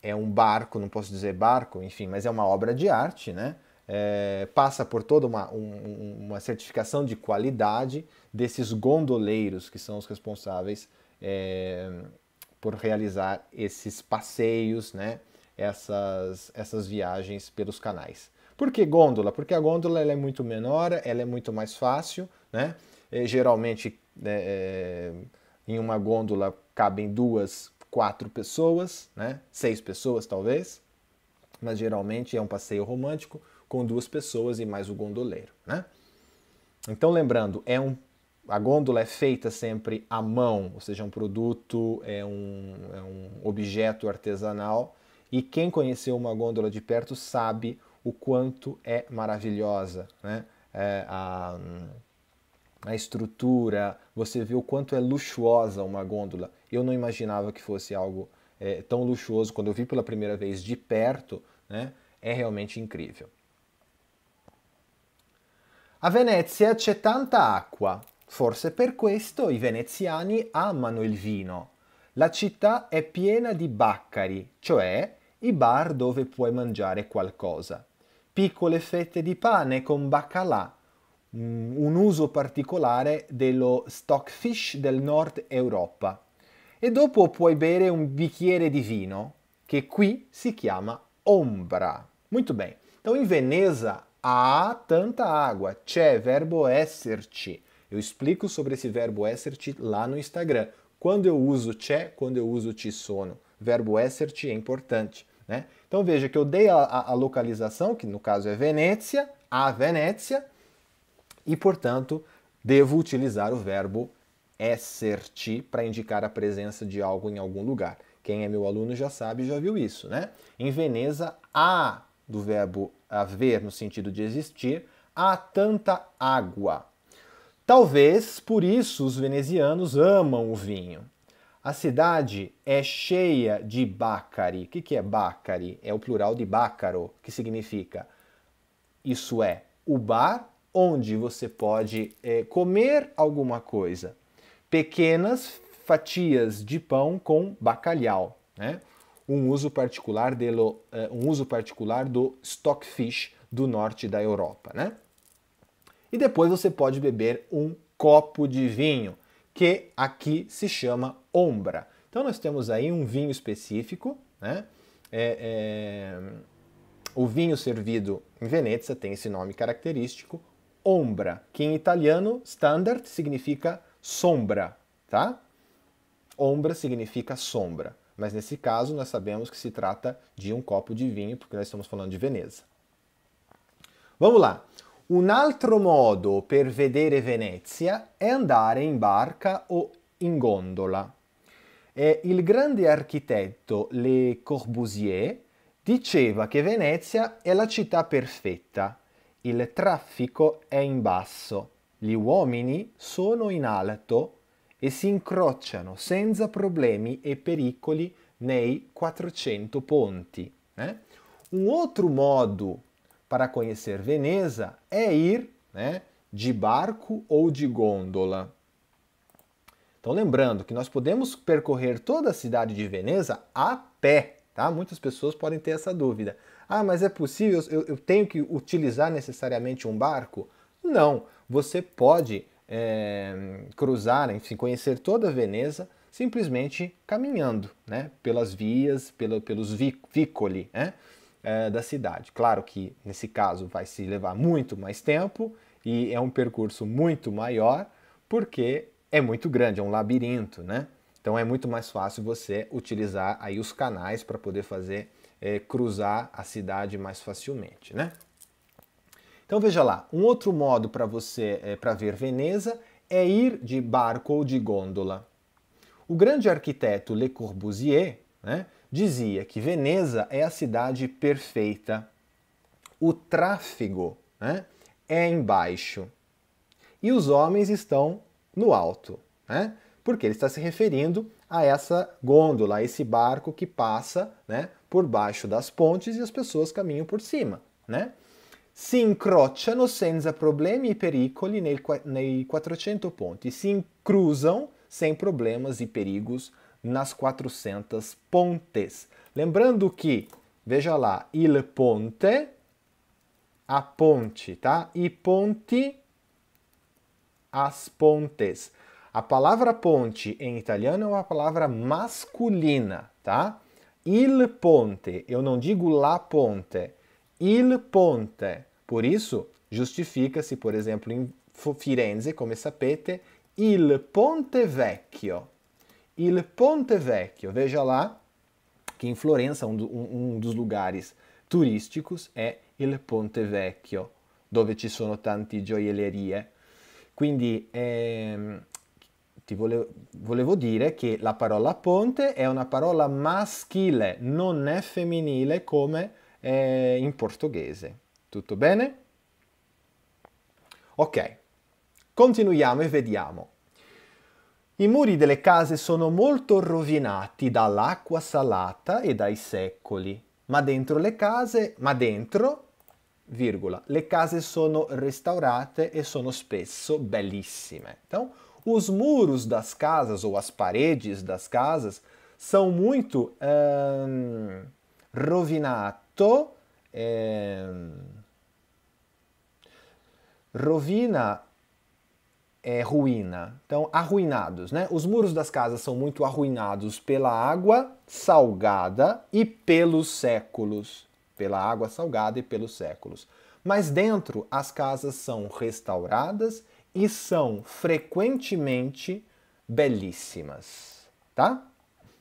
é um barco, não posso dizer barco, enfim, mas é uma obra de arte, né? É, passa por toda uma, um, uma certificação de qualidade desses gondoleiros que são os responsáveis é, por realizar esses passeios, né? essas, essas viagens pelos canais. Por que gôndola? Porque a gôndola é muito menor, ela é muito mais fácil, né? E, é, geralmente né, é, em uma gôndola cabem duas, quatro pessoas, né? Seis pessoas talvez, mas geralmente é um passeio romântico com duas pessoas e mais o gondoleiro, né? Então lembrando, é um a gôndola é feita sempre à mão, ou seja, um produto, é um, é um objeto artesanal. E quem conheceu uma gôndola de perto sabe o quanto é maravilhosa, né? É, a, a estrutura, você vê o quanto é luxuosa uma gôndola. Eu não imaginava que fosse algo é, tão luxuoso quando eu vi pela primeira vez de perto, né? É realmente incrível. A Venezia c'è tanta acqua, Forse per questo i veneziani amano il vino. La città è piena di baccari, cioè i bar dove puoi mangiare qualcosa. Piccole fette di pane con baccalà, mm, un uso particolare dello stockfish del nord Europa. E dopo puoi bere un bicchiere di vino, che qui si chiama ombra. Molto bene. Então, em Veneza há tanta água. C'è, verbo esserci. Eu explico sobre esse verbo essert lá no Instagram. Quando eu uso che, quando eu uso ti sono. Verbo essert é importante. Né? Então veja que eu dei a, a, localização, que no caso é Venécia, a Venécia, e portanto devo utilizar o verbo esserti para indicar a presença de algo em algum lugar. Quem é meu aluno já sabe, já viu isso, né? Em Veneza, há do verbo haver no sentido de existir, há tanta água. Talvez por isso os venezianos amam o vinho. A cidade é cheia de bácari. O que é bácari? É o plural de bácaro, que significa isso é o bar onde você pode é, comer alguma coisa. Pequenas fatias de pão com bacalhau, né? um, uso particular de, eh, um uso particular do stockfish do norte da Europa. Né? E depois você pode beber um copo de vinho, que aqui se chama ombra. Então nós temos aí um vinho específico, né? É, é... O vinho servido em Veneza tem esse nome característico, ombra, que em italiano standard significa sombra, tá? Ombra significa sombra, mas nesse caso nós sabemos que se trata de um copo de vinho, porque nós estamos falando de Veneza. Vamos lá. Un altro modo per vedere Venezia è andare in barca o in gondola. E il grande architetto Le Corbusier diceva che Venezia è la città perfetta, il traffico è in basso, gli uomini sono in alto e si incrociano senza problemi e pericoli nei 400 ponti. Eh? Un altro modo para conhecer Veneza é ir né, de barco ou de gôndola. Então, lembrando que nós podemos percorrer toda a cidade de Veneza a pé, tá? Muitas pessoas podem ter essa dúvida. Ah, mas é possível? Eu, eu tenho que utilizar necessariamente um barco? Não. Você pode é, cruzar, enfim, conhecer toda a Veneza simplesmente caminhando, né? Pelas vias, pelo, pelos vicoli, né? É, da cidade. Claro que nesse caso vai se levar muito mais tempo e é um percurso muito maior, porque é muito grande, é um labirinto, né? Então é muito mais fácil você utilizar aí os canais para poder fazer é, cruzar a cidade mais facilmente, né? Então veja lá, um outro modo para você é, para ver Veneza é ir de barco ou de gôndola. O grande arquiteto Le Corbusier, né, dizia que Veneza é a cidade perfeita, o tráfego né, é embaixo e os homens estão no alto, né? porque ele está se referindo a essa gôndola, a esse barco que passa né, por baixo das pontes e as pessoas caminham por cima. Né? Si incrociano senza problemi e pericoli nei, 400 ponti, se cruzam sem problemas e perigos nas 400 pontes. Lembrando que, veja lá, il ponte, a ponte, tá? E ponte, as pontes. A palavra ponte em italiano é uma palavra masculina, tá? Il ponte, eu não digo la ponte, il ponte. Por isso, justifica-se, por exemplo, em Firenze, come sapete, il ponte vecchio. Il Ponte Vecchio, veja lá que em Florença um, um, um dos lugares turísticos é Il Ponte Vecchio, dove ci sono tante gioiellerie. Quindi ehm, ti volevo, volevo dire che la parola ponte è una parola maschile, non è femminile come eh, in portoghese. Tutto bene? Ok, continuiamo e vediamo. I muri delle case sono molto rovinati dall'acqua salata e dai secoli, ma dentro le case, ma dentro, virgola, le case sono restaurate e sono spesso bellissime. Então, os muros das casas ou as paredes das casas são muito um, ehm, rovinato, um, ehm, rovina é, ruína. Então, arruinados, né? Os muros das casas são muito arruinados pela água salgada e pelos séculos. Pela água salgada e pelos séculos. Mas dentro, as casas são restauradas e são frequentemente belíssimas, tá?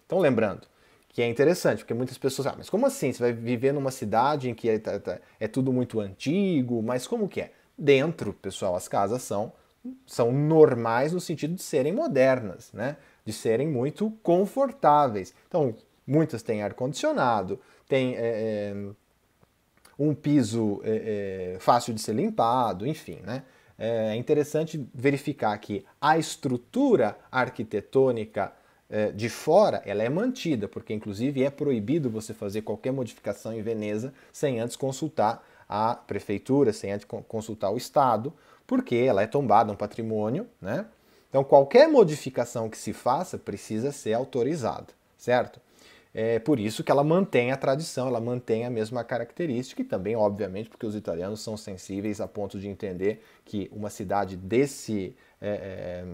Então, lembrando que é interessante, porque muitas pessoas, ah, mas como assim? Você vai viver numa cidade em que é, é, é tudo muito antigo, mas como que é? Dentro, pessoal, as casas são são normais no sentido de serem modernas, né? de serem muito confortáveis. Então, muitas têm ar-condicionado, têm é, é um piso é, é, fácil de ser limpado, enfim. Né? É interessante verificar que a estrutura arquitetônica é, de fora ela é mantida, porque inclusive é proibido você fazer qualquer modificação em Veneza sem antes consultar a prefeitura, sem antes consultar o Estado porque ela é tombada, um patrimônio, né? Então qualquer modificação que se faça precisa ser autorizada, certo? É por isso que ela mantém a tradição, ela mantém a mesma característica e também, obviamente, porque os italianos são sensíveis a ponto de entender que uma cidade desse, é, é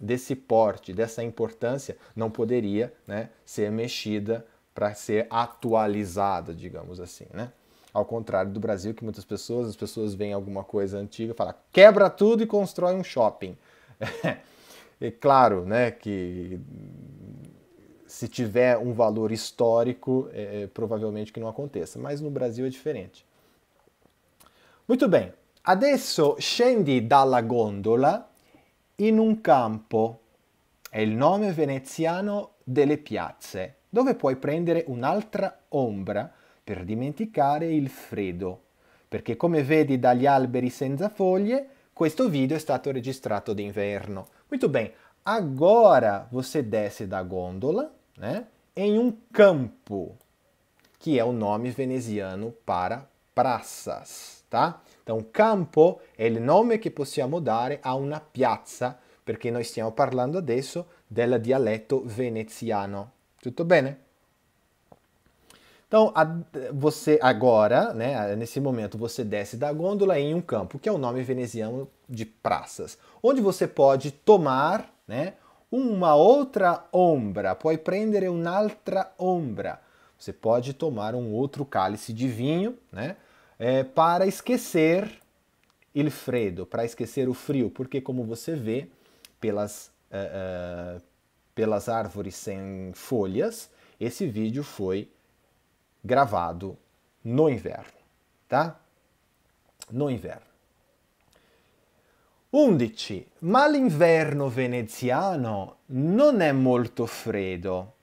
desse porte, dessa importância, não poderia né, ser mexida para ser atualizada, digamos assim, né? Ao contrário do Brasil, que muitas pessoas, as pessoas veem alguma coisa antiga e falam, quebra tudo e constrói um shopping. é <laughs> claro, né, que se tiver um valor histórico, é, é, provavelmente que não aconteça, mas no Brasil é diferente. Muito bem, adesso scendi dalla gondola in un campo, è il nome veneziano delle piazze, dove puoi prendere un'altra ombra per dimenticare il freddo, perché come vedi dagli alberi senza foglie, questo video è stato registrato d'inverno. Muito bene, agora você desce da gondola, né, em um campo, que é o nome veneziano para praças, tá? Então, campo è il nome che possiamo dare a una piazza, perché noi stiamo parlando adesso del dialetto veneziano. Tutto bene? Então, a, você agora, né, nesse momento, você desce da gôndola em um campo, que é o nome veneziano de praças, onde você pode tomar né, uma outra ombra, pode prender un'altra ombra. Você pode tomar um outro cálice de vinho né, é, para esquecer il freddo, para esquecer o frio, porque como você vê pelas, uh, uh, pelas árvores sem folhas, esse vídeo foi gravado no inverno, tá? No inverno. 11. Ma l'inverno veneziano non è molto freddo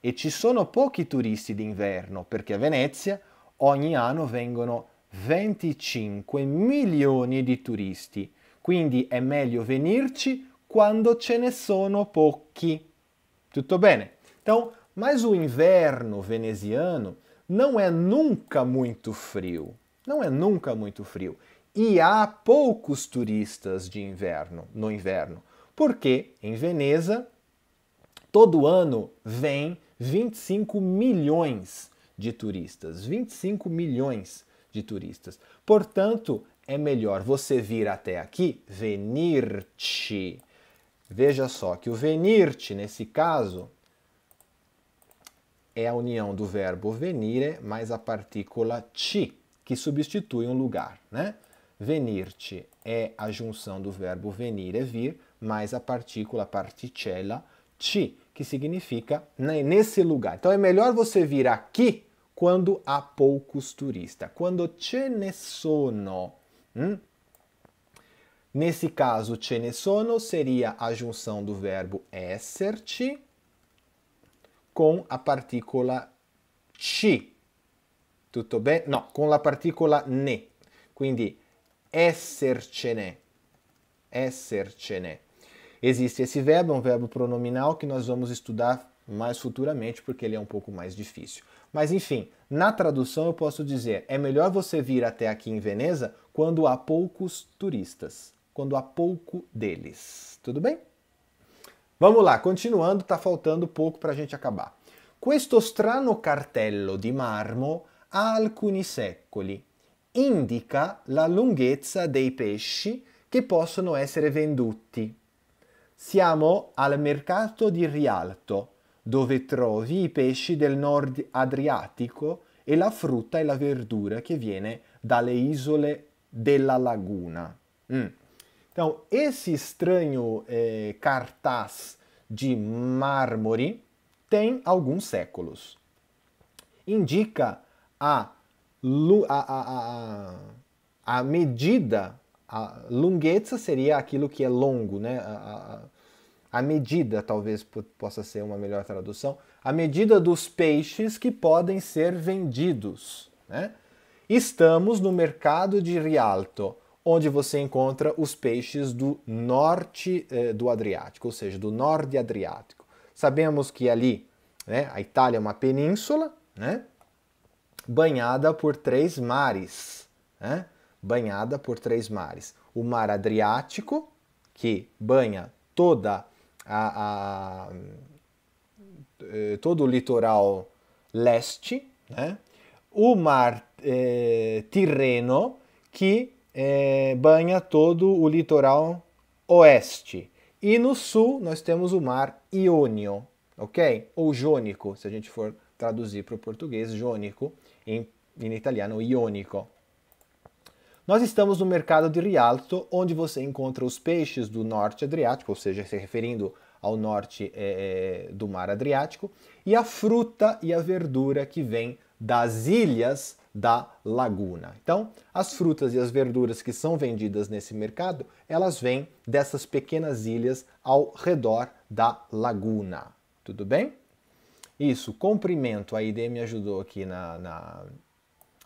e ci sono pochi turisti d'inverno perché a Venezia ogni anno vengono 25 milioni di turisti, quindi è meglio venirci quando ce ne sono pochi. Tutto bene? Então, mas o um inverno veneziano não é nunca muito frio. Não é nunca muito frio. E há poucos turistas de inverno, no inverno, porque em Veneza todo ano vem 25 milhões de turistas, 25 milhões de turistas. Portanto, é melhor você vir até aqui, venir-te. Veja só que o venir-te nesse caso é a união do verbo venire mais a partícula ti, que substitui um lugar. Né? Venirti é a junção do verbo venire, vir, mais a partícula, particella, ti, que significa né, nesse lugar. Então é melhor você vir aqui quando há poucos turistas. Quando ce ne sono. Hum? Nesse caso, ce ne sono seria a junção do verbo esserci com a partícula ci. Tutto bem? No, com a partícula ne. Quindi essercene. Essercene. Existe esse verbo, é um verbo pronominal que nós vamos estudar mais futuramente porque ele é um pouco mais difícil. Mas enfim, na tradução eu posso dizer: é melhor você vir até aqui em Veneza quando há poucos turistas, quando há pouco deles. Tudo bem? Vamos lá, continuando, tá faltando pouco para a gente acabar. Questo strano cartello di marmo ha alcuni secoli. Indica la lunghezza dei pesci che possono essere venduti. Siamo al mercato di Rialto, dove trovi i pesci del nord Adriatico e la frutta e la verdura che viene dalle isole della laguna. Mm. Então, esse estranho é, cartaz de mármore tem alguns séculos. Indica a, a, a, a medida, a longueza seria aquilo que é longo, né? a medida talvez possa ser uma melhor tradução, a medida dos peixes que podem ser vendidos. Né? Estamos no mercado de Rialto onde você encontra os peixes do norte eh, do Adriático, ou seja, do norte Adriático. Sabemos que ali né, a Itália é uma península né, banhada por três mares. Né, banhada por três mares. O mar Adriático, que banha toda a, a eh, todo o litoral leste, né? o mar eh, Tirreno, que é, banha todo o litoral oeste. E no sul nós temos o mar Iônio, ok? Ou Jônico, se a gente for traduzir para o português, Jônico, em, em italiano, Iônico. Nós estamos no mercado de Rialto, onde você encontra os peixes do norte adriático, ou seja, se referindo ao norte é, é do mar Adriático, e a fruta e a verdura que vem das ilhas da Laguna. Então, as frutas e as verduras que são vendidas nesse mercado, elas vêm dessas pequenas ilhas ao redor da Laguna. Tudo bem? Isso, comprimento, a ideia me ajudou aqui na, na,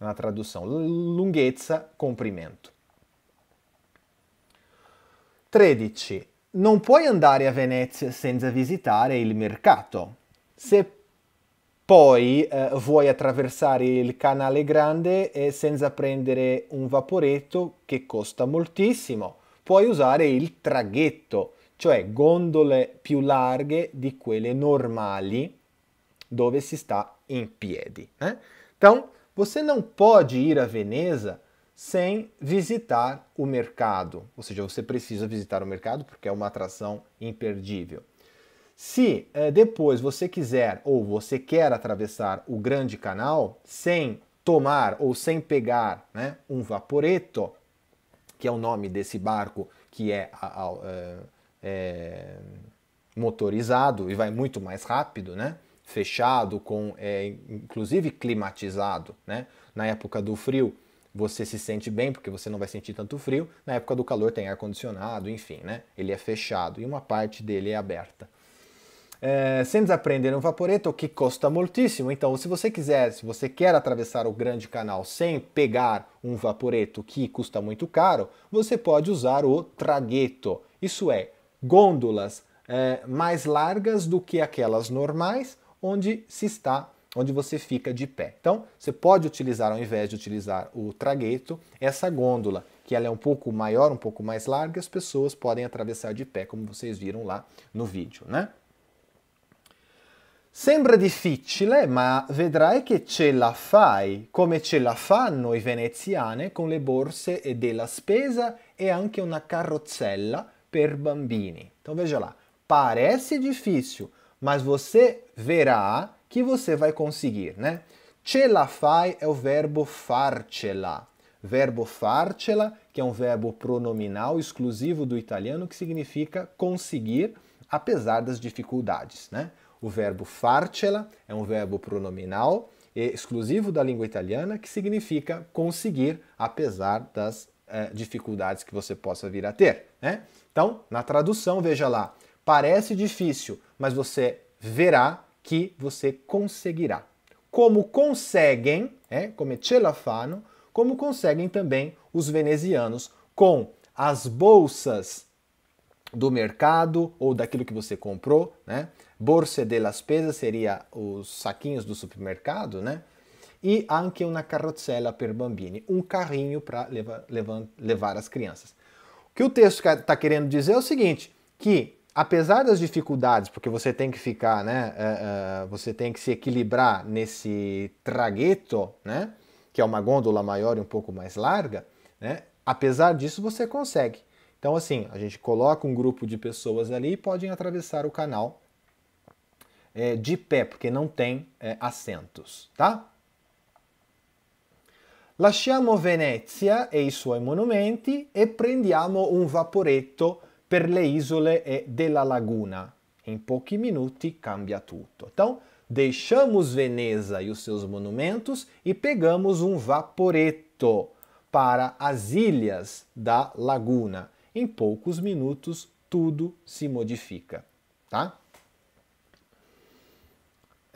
na tradução. Lunghezza, comprimento. 13. Non puoi andare a Venezia senza visitare il mercato. Se poi eh, vuoi attraversare il canale grande e senza prendere un vaporetto che costa moltissimo. Puoi usare il traghetto, cioè gondole più larghe di quelle normali dove si sta in piedi. Né? Eh? Então, você não pode ir a Veneza sem visitar o mercado. Ou seja, você precisa visitar o mercado porque é uma atração imperdível. Se é, depois você quiser ou você quer atravessar o grande canal sem tomar ou sem pegar né, um vaporeto, que é o nome desse barco que é, é, é motorizado e vai muito mais rápido, né? fechado, com é, inclusive climatizado. Né? Na época do frio, você se sente bem porque você não vai sentir tanto frio. Na época do calor, tem ar-condicionado, enfim, né? ele é fechado e uma parte dele é aberta. É, sem desaprender um vaporetto que custa muitíssimo. Então, se você quiser, se você quer atravessar o Grande Canal sem pegar um vaporetto que custa muito caro, você pode usar o tragueto. Isso é, gôndolas é, mais largas do que aquelas normais onde se está onde você fica de pé. Então, você pode utilizar, ao invés de utilizar o tragueto, essa gôndola, que ela é um pouco maior, um pouco mais larga, as pessoas podem atravessar de pé, como vocês viram lá no vídeo, né? Sembra difficile, ma vedrai che ce la fai, come ce la fanno i veneziane con le borse della spesa e anche una carrozzella per bambini. Então veja lá, parece difícil, mas você verá que você vai conseguir, né? Ce la fai é o verbo farcela. Verbo farcela, que é um verbo pronominal exclusivo do italiano que significa conseguir apesar das dificuldades, né? O verbo farcela é um verbo pronominal exclusivo da língua italiana que significa conseguir apesar das eh, dificuldades que você possa vir a ter. Né? Então, na tradução, veja lá: parece difícil, mas você verá que você conseguirá. Como conseguem, é, né, como ce la fanno, como conseguem também os venezianos com as bolsas do mercado ou daquilo que você comprou, né? Borse de las Pesas seria os saquinhos do supermercado, né? E anche una carrozzella per bambini, um carrinho para levar, levar as crianças. O que o texto está querendo dizer é o seguinte, que apesar das dificuldades, porque você tem que ficar, né, uh, uh, você tem que se equilibrar nesse tragueto, né, que é uma gôndola maior e um pouco mais larga, né, apesar disso você consegue. Então assim, a gente coloca um grupo de pessoas ali e podem atravessar o canal é, de pé, porque não tem é, assentos, tá? Lasciamo Venezia e i suoi monumenti e prendiamo un vaporetto per le isole e eh, della laguna. Em poucos minutos cambia tudo. Então, deixamos Veneza e os seus monumentos e pegamos um vaporetto para as ilhas da laguna. Em poucos minutos tudo se modifica, tá?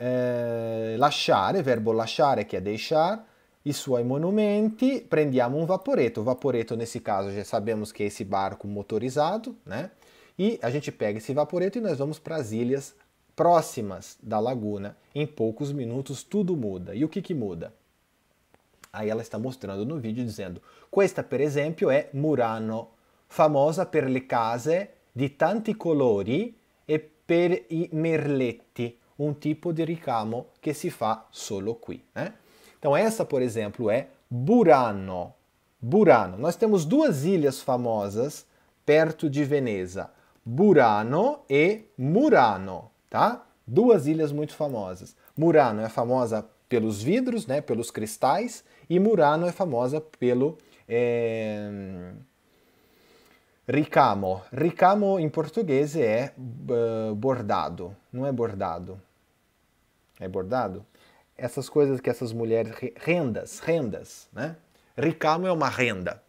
eh, lasciare, verbo lasciare che è deixar, i suoi monumenti, prendiamo um vaporeto, vaporeto nesse caso já sabemos que é esse barco motorizado, né? E a gente pega esse vaporeto e nós vamos para as ilhas próximas da laguna. Em poucos minutos tudo muda. E o que que muda? Aí ela está mostrando no vídeo dizendo: "Questa per esempio è Murano, famosa per le case di tanti colori e per i merletti" um tipo de ricamo que se fa solo qui. Né? Então, essa, por exemplo, é Burano. Burano. Nós temos duas ilhas famosas perto de Veneza: Burano e Murano. Tá? Duas ilhas muito famosas. Murano é famosa pelos vidros, né, pelos cristais, e Murano é famosa pelo é, ricamo. Ricamo em português é uh, bordado, não é bordado, é bordado, essas coisas que essas mulheres. rendas, rendas, né? Ricamo é uma renda.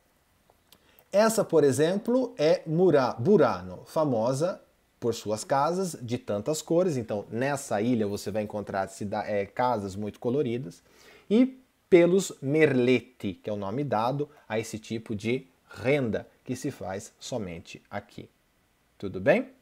Essa, por exemplo, é Murá, Burano, famosa por suas casas de tantas cores. Então, nessa ilha você vai encontrar é, casas muito coloridas. E pelos merleti, que é o nome dado a esse tipo de renda que se faz somente aqui. Tudo bem?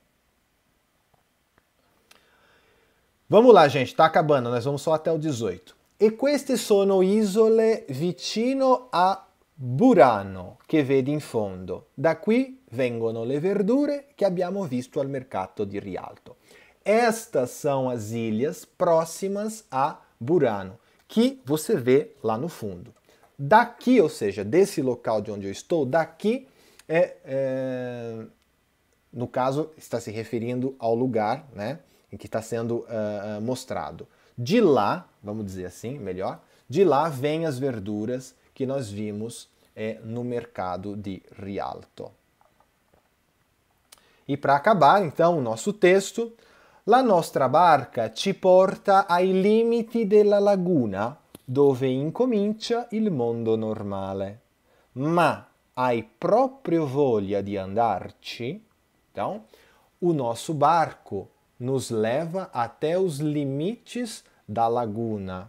Vamos lá, gente, tá acabando, nós vamos só até o 18. E queste sono isole vicino a Burano, que vê in fondo. Da qui vengono le verdure che abbiamo visto al mercato di Rialto. Estas são as ilhas próximas a Burano, que você vê lá no fundo. Daqui, ou seja, desse local de onde eu estou, daqui é, é no caso está se referindo ao lugar, né? em que está sendo uh, mostrado. De lá, vamos dizer assim, melhor, de lá vêm as verduras que nós vimos eh, no mercado de Rialto. E para acabar, então, o nosso texto, la nostra barca ci porta ai limiti della laguna, dove incomincia il mondo normale. Ma hai proprio voglia di andarci? Então, o nosso barco nos leva até os limites da laguna,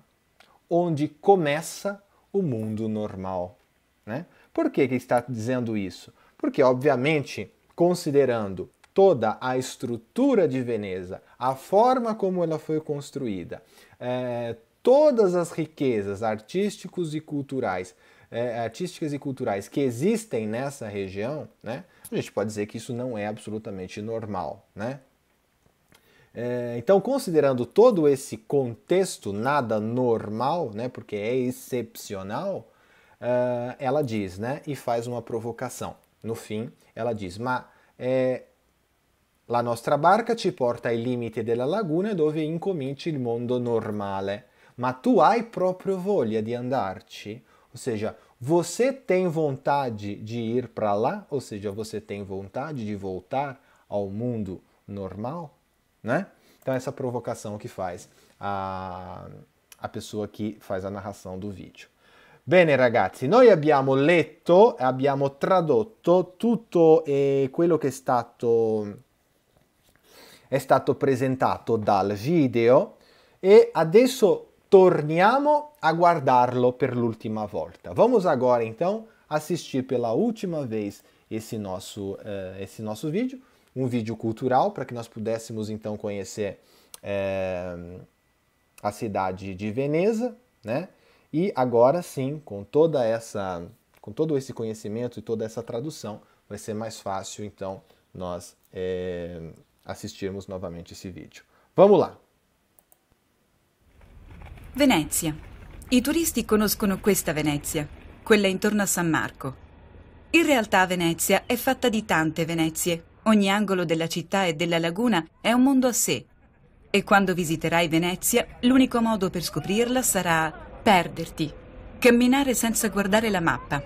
onde começa o mundo normal. Né? Por que, que está dizendo isso? Porque, obviamente, considerando toda a estrutura de Veneza, a forma como ela foi construída, é, todas as riquezas artísticos e culturais, é, artísticas e culturais que existem nessa região, né, a gente pode dizer que isso não é absolutamente normal, né? É, então, considerando todo esse contexto nada normal, né, porque é excepcional, uh, ela diz, né, e faz uma provocação. No fim, ela diz, ma é, la nostra barca ci porta ai limiti della laguna dove incomincia il mondo normale, ma tu hai proprio voglia di andarci? Ou seja, você tem vontade de ir para lá? Ou seja, você tem vontade de voltar ao mundo normal? né? Então é essa provocação que faz a, a pessoa que faz a narração do vídeo. Bene ragazzi, noi abbiamo letto, abbiamo tradotto tutto eh, quello che è stato, è stato presentato dal video e adesso torniamo a guardarlo per l'ultima volta. Vamos agora então assistir pela última vez esse nosso, eh, esse nosso vídeo um vídeo cultural para que nós pudéssemos então conhecer é, a cidade de Veneza, né? E agora sim, com toda essa, com todo esse conhecimento e toda essa tradução, vai ser mais fácil então nós é, assistirmos novamente esse vídeo. Vamos lá. Venezia. I turisti conoscono questa Venezia, quella intorno a San Marco. In realtà Venezia è fatta di tante Venezie, Ogni angolo della città e della laguna è un mondo a sé e quando visiterai Venezia l'unico modo per scoprirla sarà perderti, camminare senza guardare la mappa.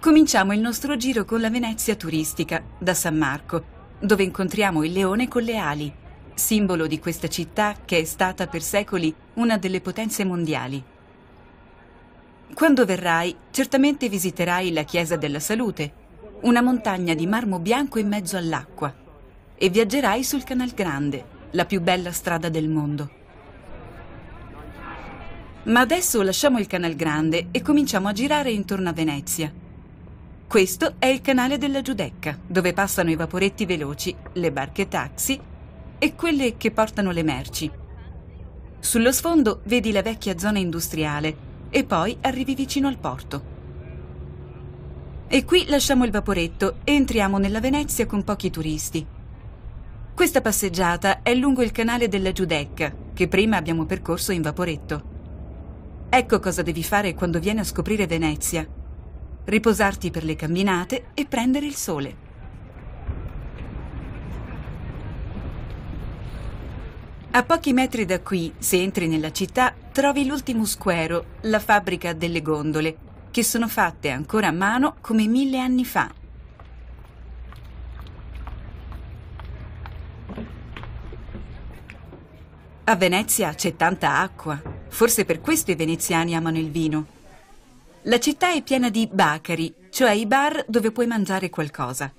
Cominciamo il nostro giro con la Venezia turistica, da San Marco, dove incontriamo il leone con le ali, simbolo di questa città che è stata per secoli una delle potenze mondiali. Quando verrai, certamente visiterai la Chiesa della Salute, una montagna di marmo bianco in mezzo all'acqua e viaggerai sul Canal Grande, la più bella strada del mondo. Ma adesso lasciamo il Canal Grande e cominciamo a girare intorno a Venezia. Questo è il canale della Giudecca, dove passano i vaporetti veloci, le barche taxi e quelle che portano le merci. Sullo sfondo vedi la vecchia zona industriale e poi arrivi vicino al porto. E qui lasciamo il vaporetto e entriamo nella Venezia con pochi turisti. Questa passeggiata è lungo il canale della Giudecca, che prima abbiamo percorso in vaporetto. Ecco cosa devi fare quando vieni a scoprire Venezia. Riposarti per le camminate e prendere il sole. A pochi metri da qui, se entri nella città, trovi l'ultimo squero, la fabbrica delle gondole, che sono fatte ancora a mano come mille anni fa. A Venezia c'è tanta acqua, forse per questo i veneziani amano il vino. La città è piena di bacari, cioè i bar dove puoi mangiare qualcosa.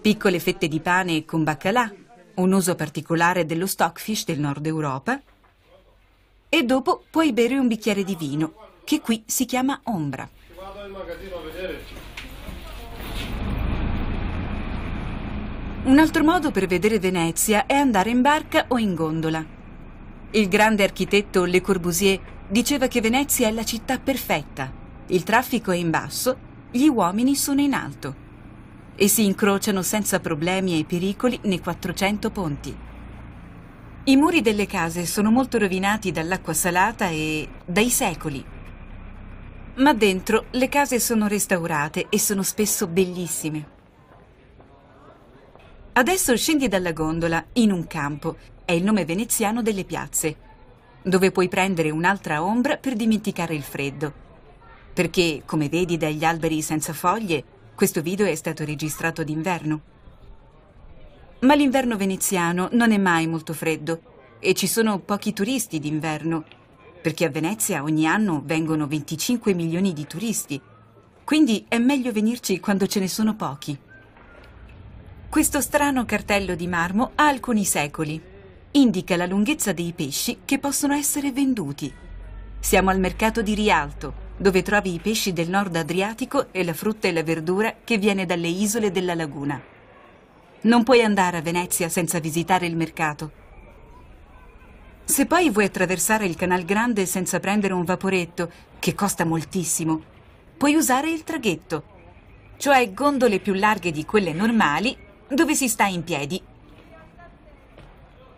Piccole fette di pane con baccalà, un uso particolare dello stockfish del nord Europa, e dopo puoi bere un bicchiere di vino che qui si chiama ombra. Vado in magazzino a vedere. Un altro modo per vedere Venezia è andare in barca o in gondola. Il grande architetto Le Corbusier diceva che Venezia è la città perfetta. Il traffico è in basso, gli uomini sono in alto e si incrociano senza problemi e pericoli nei 400 ponti. I muri delle case sono molto rovinati dall'acqua salata e dai secoli ma dentro le case sono restaurate e sono spesso bellissime. Adesso scendi dalla gondola in un campo, è il nome veneziano delle piazze, dove puoi prendere un'altra ombra per dimenticare il freddo. Perché, come vedi dagli alberi senza foglie, questo video è stato registrato d'inverno. Ma l'inverno veneziano non è mai molto freddo e ci sono pochi turisti d'inverno perché a Venezia ogni anno vengono 25 milioni di turisti, quindi è meglio venirci quando ce ne sono pochi. Questo strano cartello di marmo ha alcuni secoli. Indica la lunghezza dei pesci che possono essere venduti. Siamo al mercato di Rialto, dove trovi i pesci del nord Adriatico e la frutta e la verdura che viene dalle isole della laguna. Non puoi andare a Venezia senza visitare il mercato. Se poi vuoi attraversare il Canal Grande senza prendere un vaporetto, che costa moltissimo, puoi usare il traghetto, cioè gondole più larghe di quelle normali dove si sta in piedi.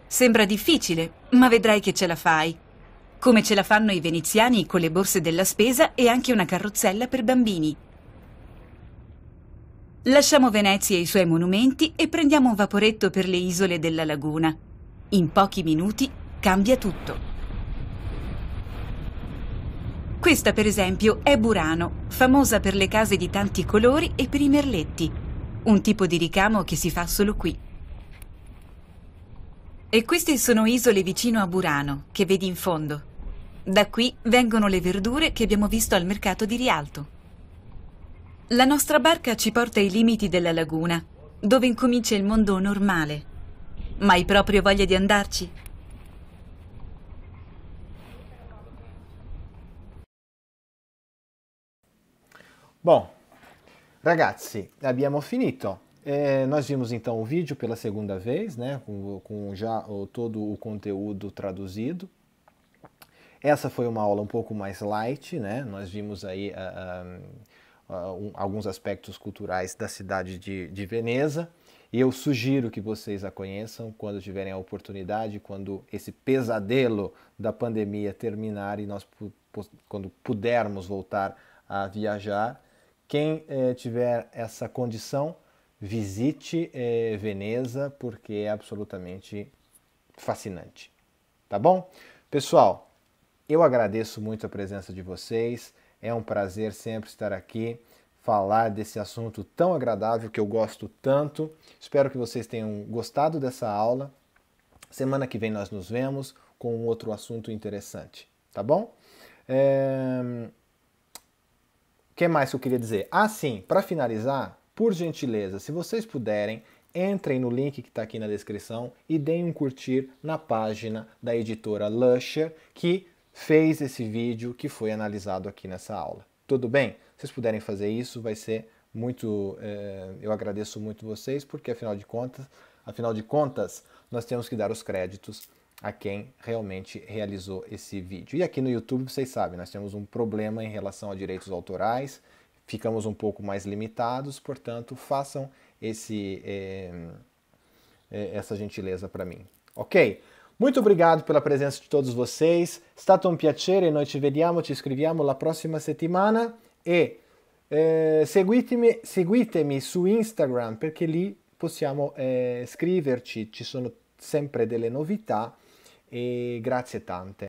Sembra difficile, ma vedrai che ce la fai. Come ce la fanno i veneziani con le borse della spesa e anche una carrozzella per bambini. Lasciamo Venezia e i suoi monumenti e prendiamo un vaporetto per le isole della laguna. In pochi minuti cambia tutto. Questa per esempio è Burano, famosa per le case di tanti colori e per i merletti, un tipo di ricamo che si fa solo qui. E queste sono isole vicino a Burano, che vedi in fondo. Da qui vengono le verdure che abbiamo visto al mercato di Rialto. La nostra barca ci porta ai limiti della laguna, dove incomincia il mondo normale. Ma hai proprio voglia di andarci? Bom, ragazzi, abbiamo finito. nós vimos então o vídeo pela segunda vez, né, com, com já o, todo o conteúdo traduzido. Essa foi uma aula um pouco mais light, né? Nós vimos aí uh, uh, um, alguns aspectos culturais da cidade de, de Veneza. E eu sugiro que vocês a conheçam quando tiverem a oportunidade, quando esse pesadelo da pandemia terminar e nós, quando pudermos voltar a viajar, quem eh, tiver essa condição, visite eh, Veneza, porque é absolutamente fascinante. Tá bom? Pessoal, eu agradeço muito a presença de vocês. É um prazer sempre estar aqui, falar desse assunto tão agradável que eu gosto tanto. Espero que vocês tenham gostado dessa aula. Semana que vem nós nos vemos com um outro assunto interessante, tá bom? É... O que mais que eu queria dizer? Ah, sim, para finalizar, por gentileza, se vocês puderem, entrem no link que está aqui na descrição e deem um curtir na página da editora Lusher, que fez esse vídeo que foi analisado aqui nessa aula. Tudo bem? Se vocês puderem fazer isso, vai ser muito. Eh, eu agradeço muito vocês, porque afinal de contas, afinal de contas, nós temos que dar os créditos a quem realmente realizou esse vídeo. E aqui no YouTube, vocês sabem, nós temos um problema em relação a direitos autorais, ficamos um pouco mais limitados, portanto, façam esse, eh, eh, essa gentileza para mim. Ok? Muito obrigado pela presença de todos vocês. Stato un piacere, noi ci vediamo, ci scriviamo la prossima settimana e eh, seguitemi, seguitemi su Instagram perché lì possiamo eh, scriverci, ci sono sempre delle novità e grazie tante.